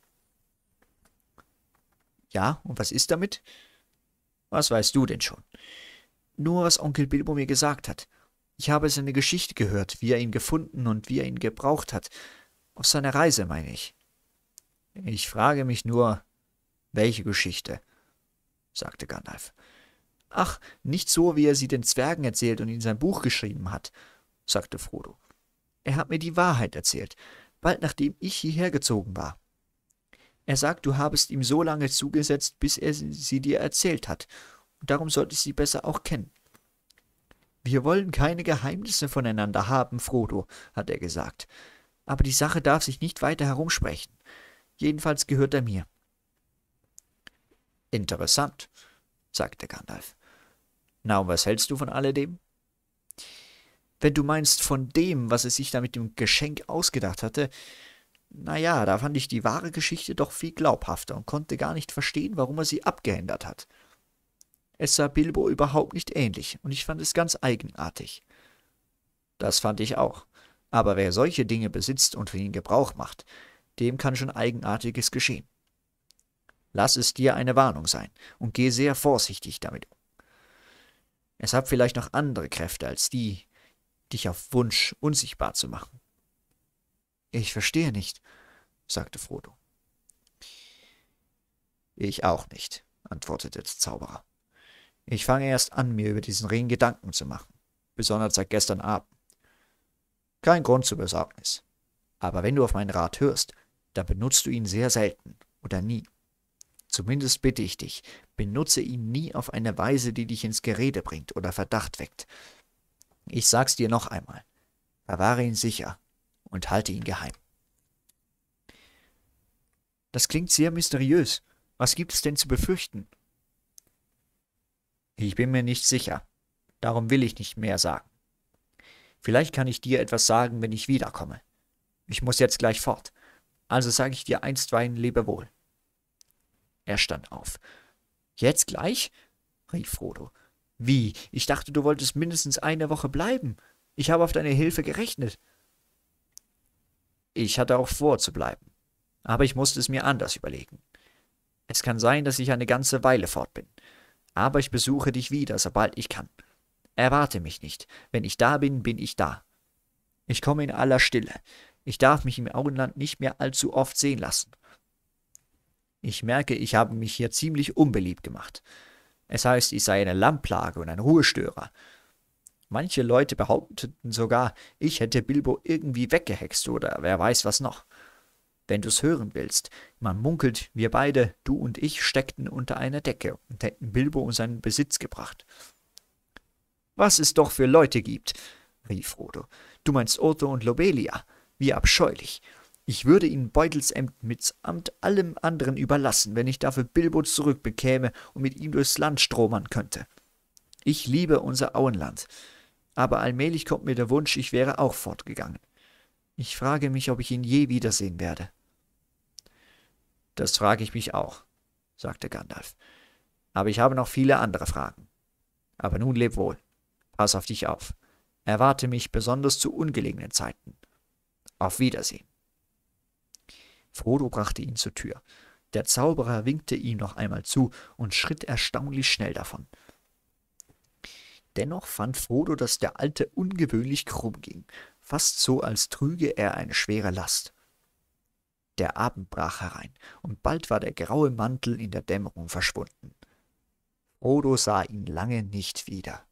Speaker 1: Ja, und was ist damit? Was weißt du denn schon? Nur was Onkel Bilbo mir gesagt hat. Ich habe seine Geschichte gehört, wie er ihn gefunden und wie er ihn gebraucht hat. Auf seiner Reise, meine ich. Ich frage mich nur, welche Geschichte? sagte Gandalf. Ach, nicht so, wie er sie den Zwergen erzählt und in sein Buch geschrieben hat, sagte Frodo. Er hat mir die Wahrheit erzählt, bald nachdem ich hierher gezogen war. Er sagt, du habest ihm so lange zugesetzt, bis er sie dir erzählt hat, und darum solltest du sie besser auch kennen. Wir wollen keine Geheimnisse voneinander haben, Frodo, hat er gesagt, aber die Sache darf sich nicht weiter herumsprechen. Jedenfalls gehört er mir. Interessant, sagte Gandalf. Na, und was hältst du von alledem? Wenn du meinst von dem, was er sich da mit dem Geschenk ausgedacht hatte, naja, da fand ich die wahre Geschichte doch viel glaubhafter und konnte gar nicht verstehen, warum er sie abgeändert hat. Es sah Bilbo überhaupt nicht ähnlich, und ich fand es ganz eigenartig. Das fand ich auch. Aber wer solche Dinge besitzt und für ihn Gebrauch macht, dem kann schon Eigenartiges geschehen. Lass es dir eine Warnung sein und geh sehr vorsichtig damit um. Es hat vielleicht noch andere Kräfte als die, dich auf Wunsch unsichtbar zu machen. Ich verstehe nicht, sagte Frodo. Ich auch nicht, antwortete der Zauberer. Ich fange erst an, mir über diesen Ring Gedanken zu machen, besonders seit gestern Abend. Kein Grund zur Besorgnis. Aber wenn du auf meinen Rat hörst, dann benutzt du ihn sehr selten oder nie. Zumindest bitte ich dich, benutze ihn nie auf eine Weise, die dich ins Gerede bringt oder Verdacht weckt. Ich sag's dir noch einmal. Verwahre ihn sicher, und halte ihn geheim. Das klingt sehr mysteriös. Was gibt es denn zu befürchten? Ich bin mir nicht sicher. Darum will ich nicht mehr sagen. Vielleicht kann ich dir etwas sagen, wenn ich wiederkomme. Ich muss jetzt gleich fort. Also sage ich dir einstweilen Lebewohl. Er stand auf. Jetzt gleich? rief Frodo. Wie? Ich dachte, du wolltest mindestens eine Woche bleiben. Ich habe auf deine Hilfe gerechnet. Ich hatte auch vor, zu bleiben. Aber ich musste es mir anders überlegen. Es kann sein, dass ich eine ganze Weile fort bin. Aber ich besuche dich wieder, sobald ich kann. Erwarte mich nicht. Wenn ich da bin, bin ich da. Ich komme in aller Stille. Ich darf mich im Augenland nicht mehr allzu oft sehen lassen. Ich merke, ich habe mich hier ziemlich unbeliebt gemacht. Es heißt, ich sei eine Lammplage und ein Ruhestörer. Manche Leute behaupteten sogar, ich hätte Bilbo irgendwie weggehext oder wer weiß was noch. Wenn du's hören willst, man munkelt, wir beide, du und ich, steckten unter einer Decke und hätten Bilbo in seinen Besitz gebracht. Was es doch für Leute gibt, rief Frodo. Du meinst Otto und Lobelia? Wie abscheulich. Ich würde ihnen Beutelsamt mitsamt allem anderen überlassen, wenn ich dafür Bilbo zurückbekäme und mit ihm durchs Land stromern könnte. Ich liebe unser Auenland aber allmählich kommt mir der Wunsch, ich wäre auch fortgegangen. Ich frage mich, ob ich ihn je wiedersehen werde. Das frage ich mich auch, sagte Gandalf. Aber ich habe noch viele andere Fragen. Aber nun leb wohl. Pass auf dich auf. Erwarte mich besonders zu ungelegenen Zeiten. Auf Wiedersehen. Frodo brachte ihn zur Tür. Der Zauberer winkte ihm noch einmal zu und schritt erstaunlich schnell davon. Dennoch fand Frodo, dass der Alte ungewöhnlich krumm ging, fast so, als trüge er eine schwere Last. Der Abend brach herein, und bald war der graue Mantel in der Dämmerung verschwunden. Frodo sah ihn lange nicht wieder.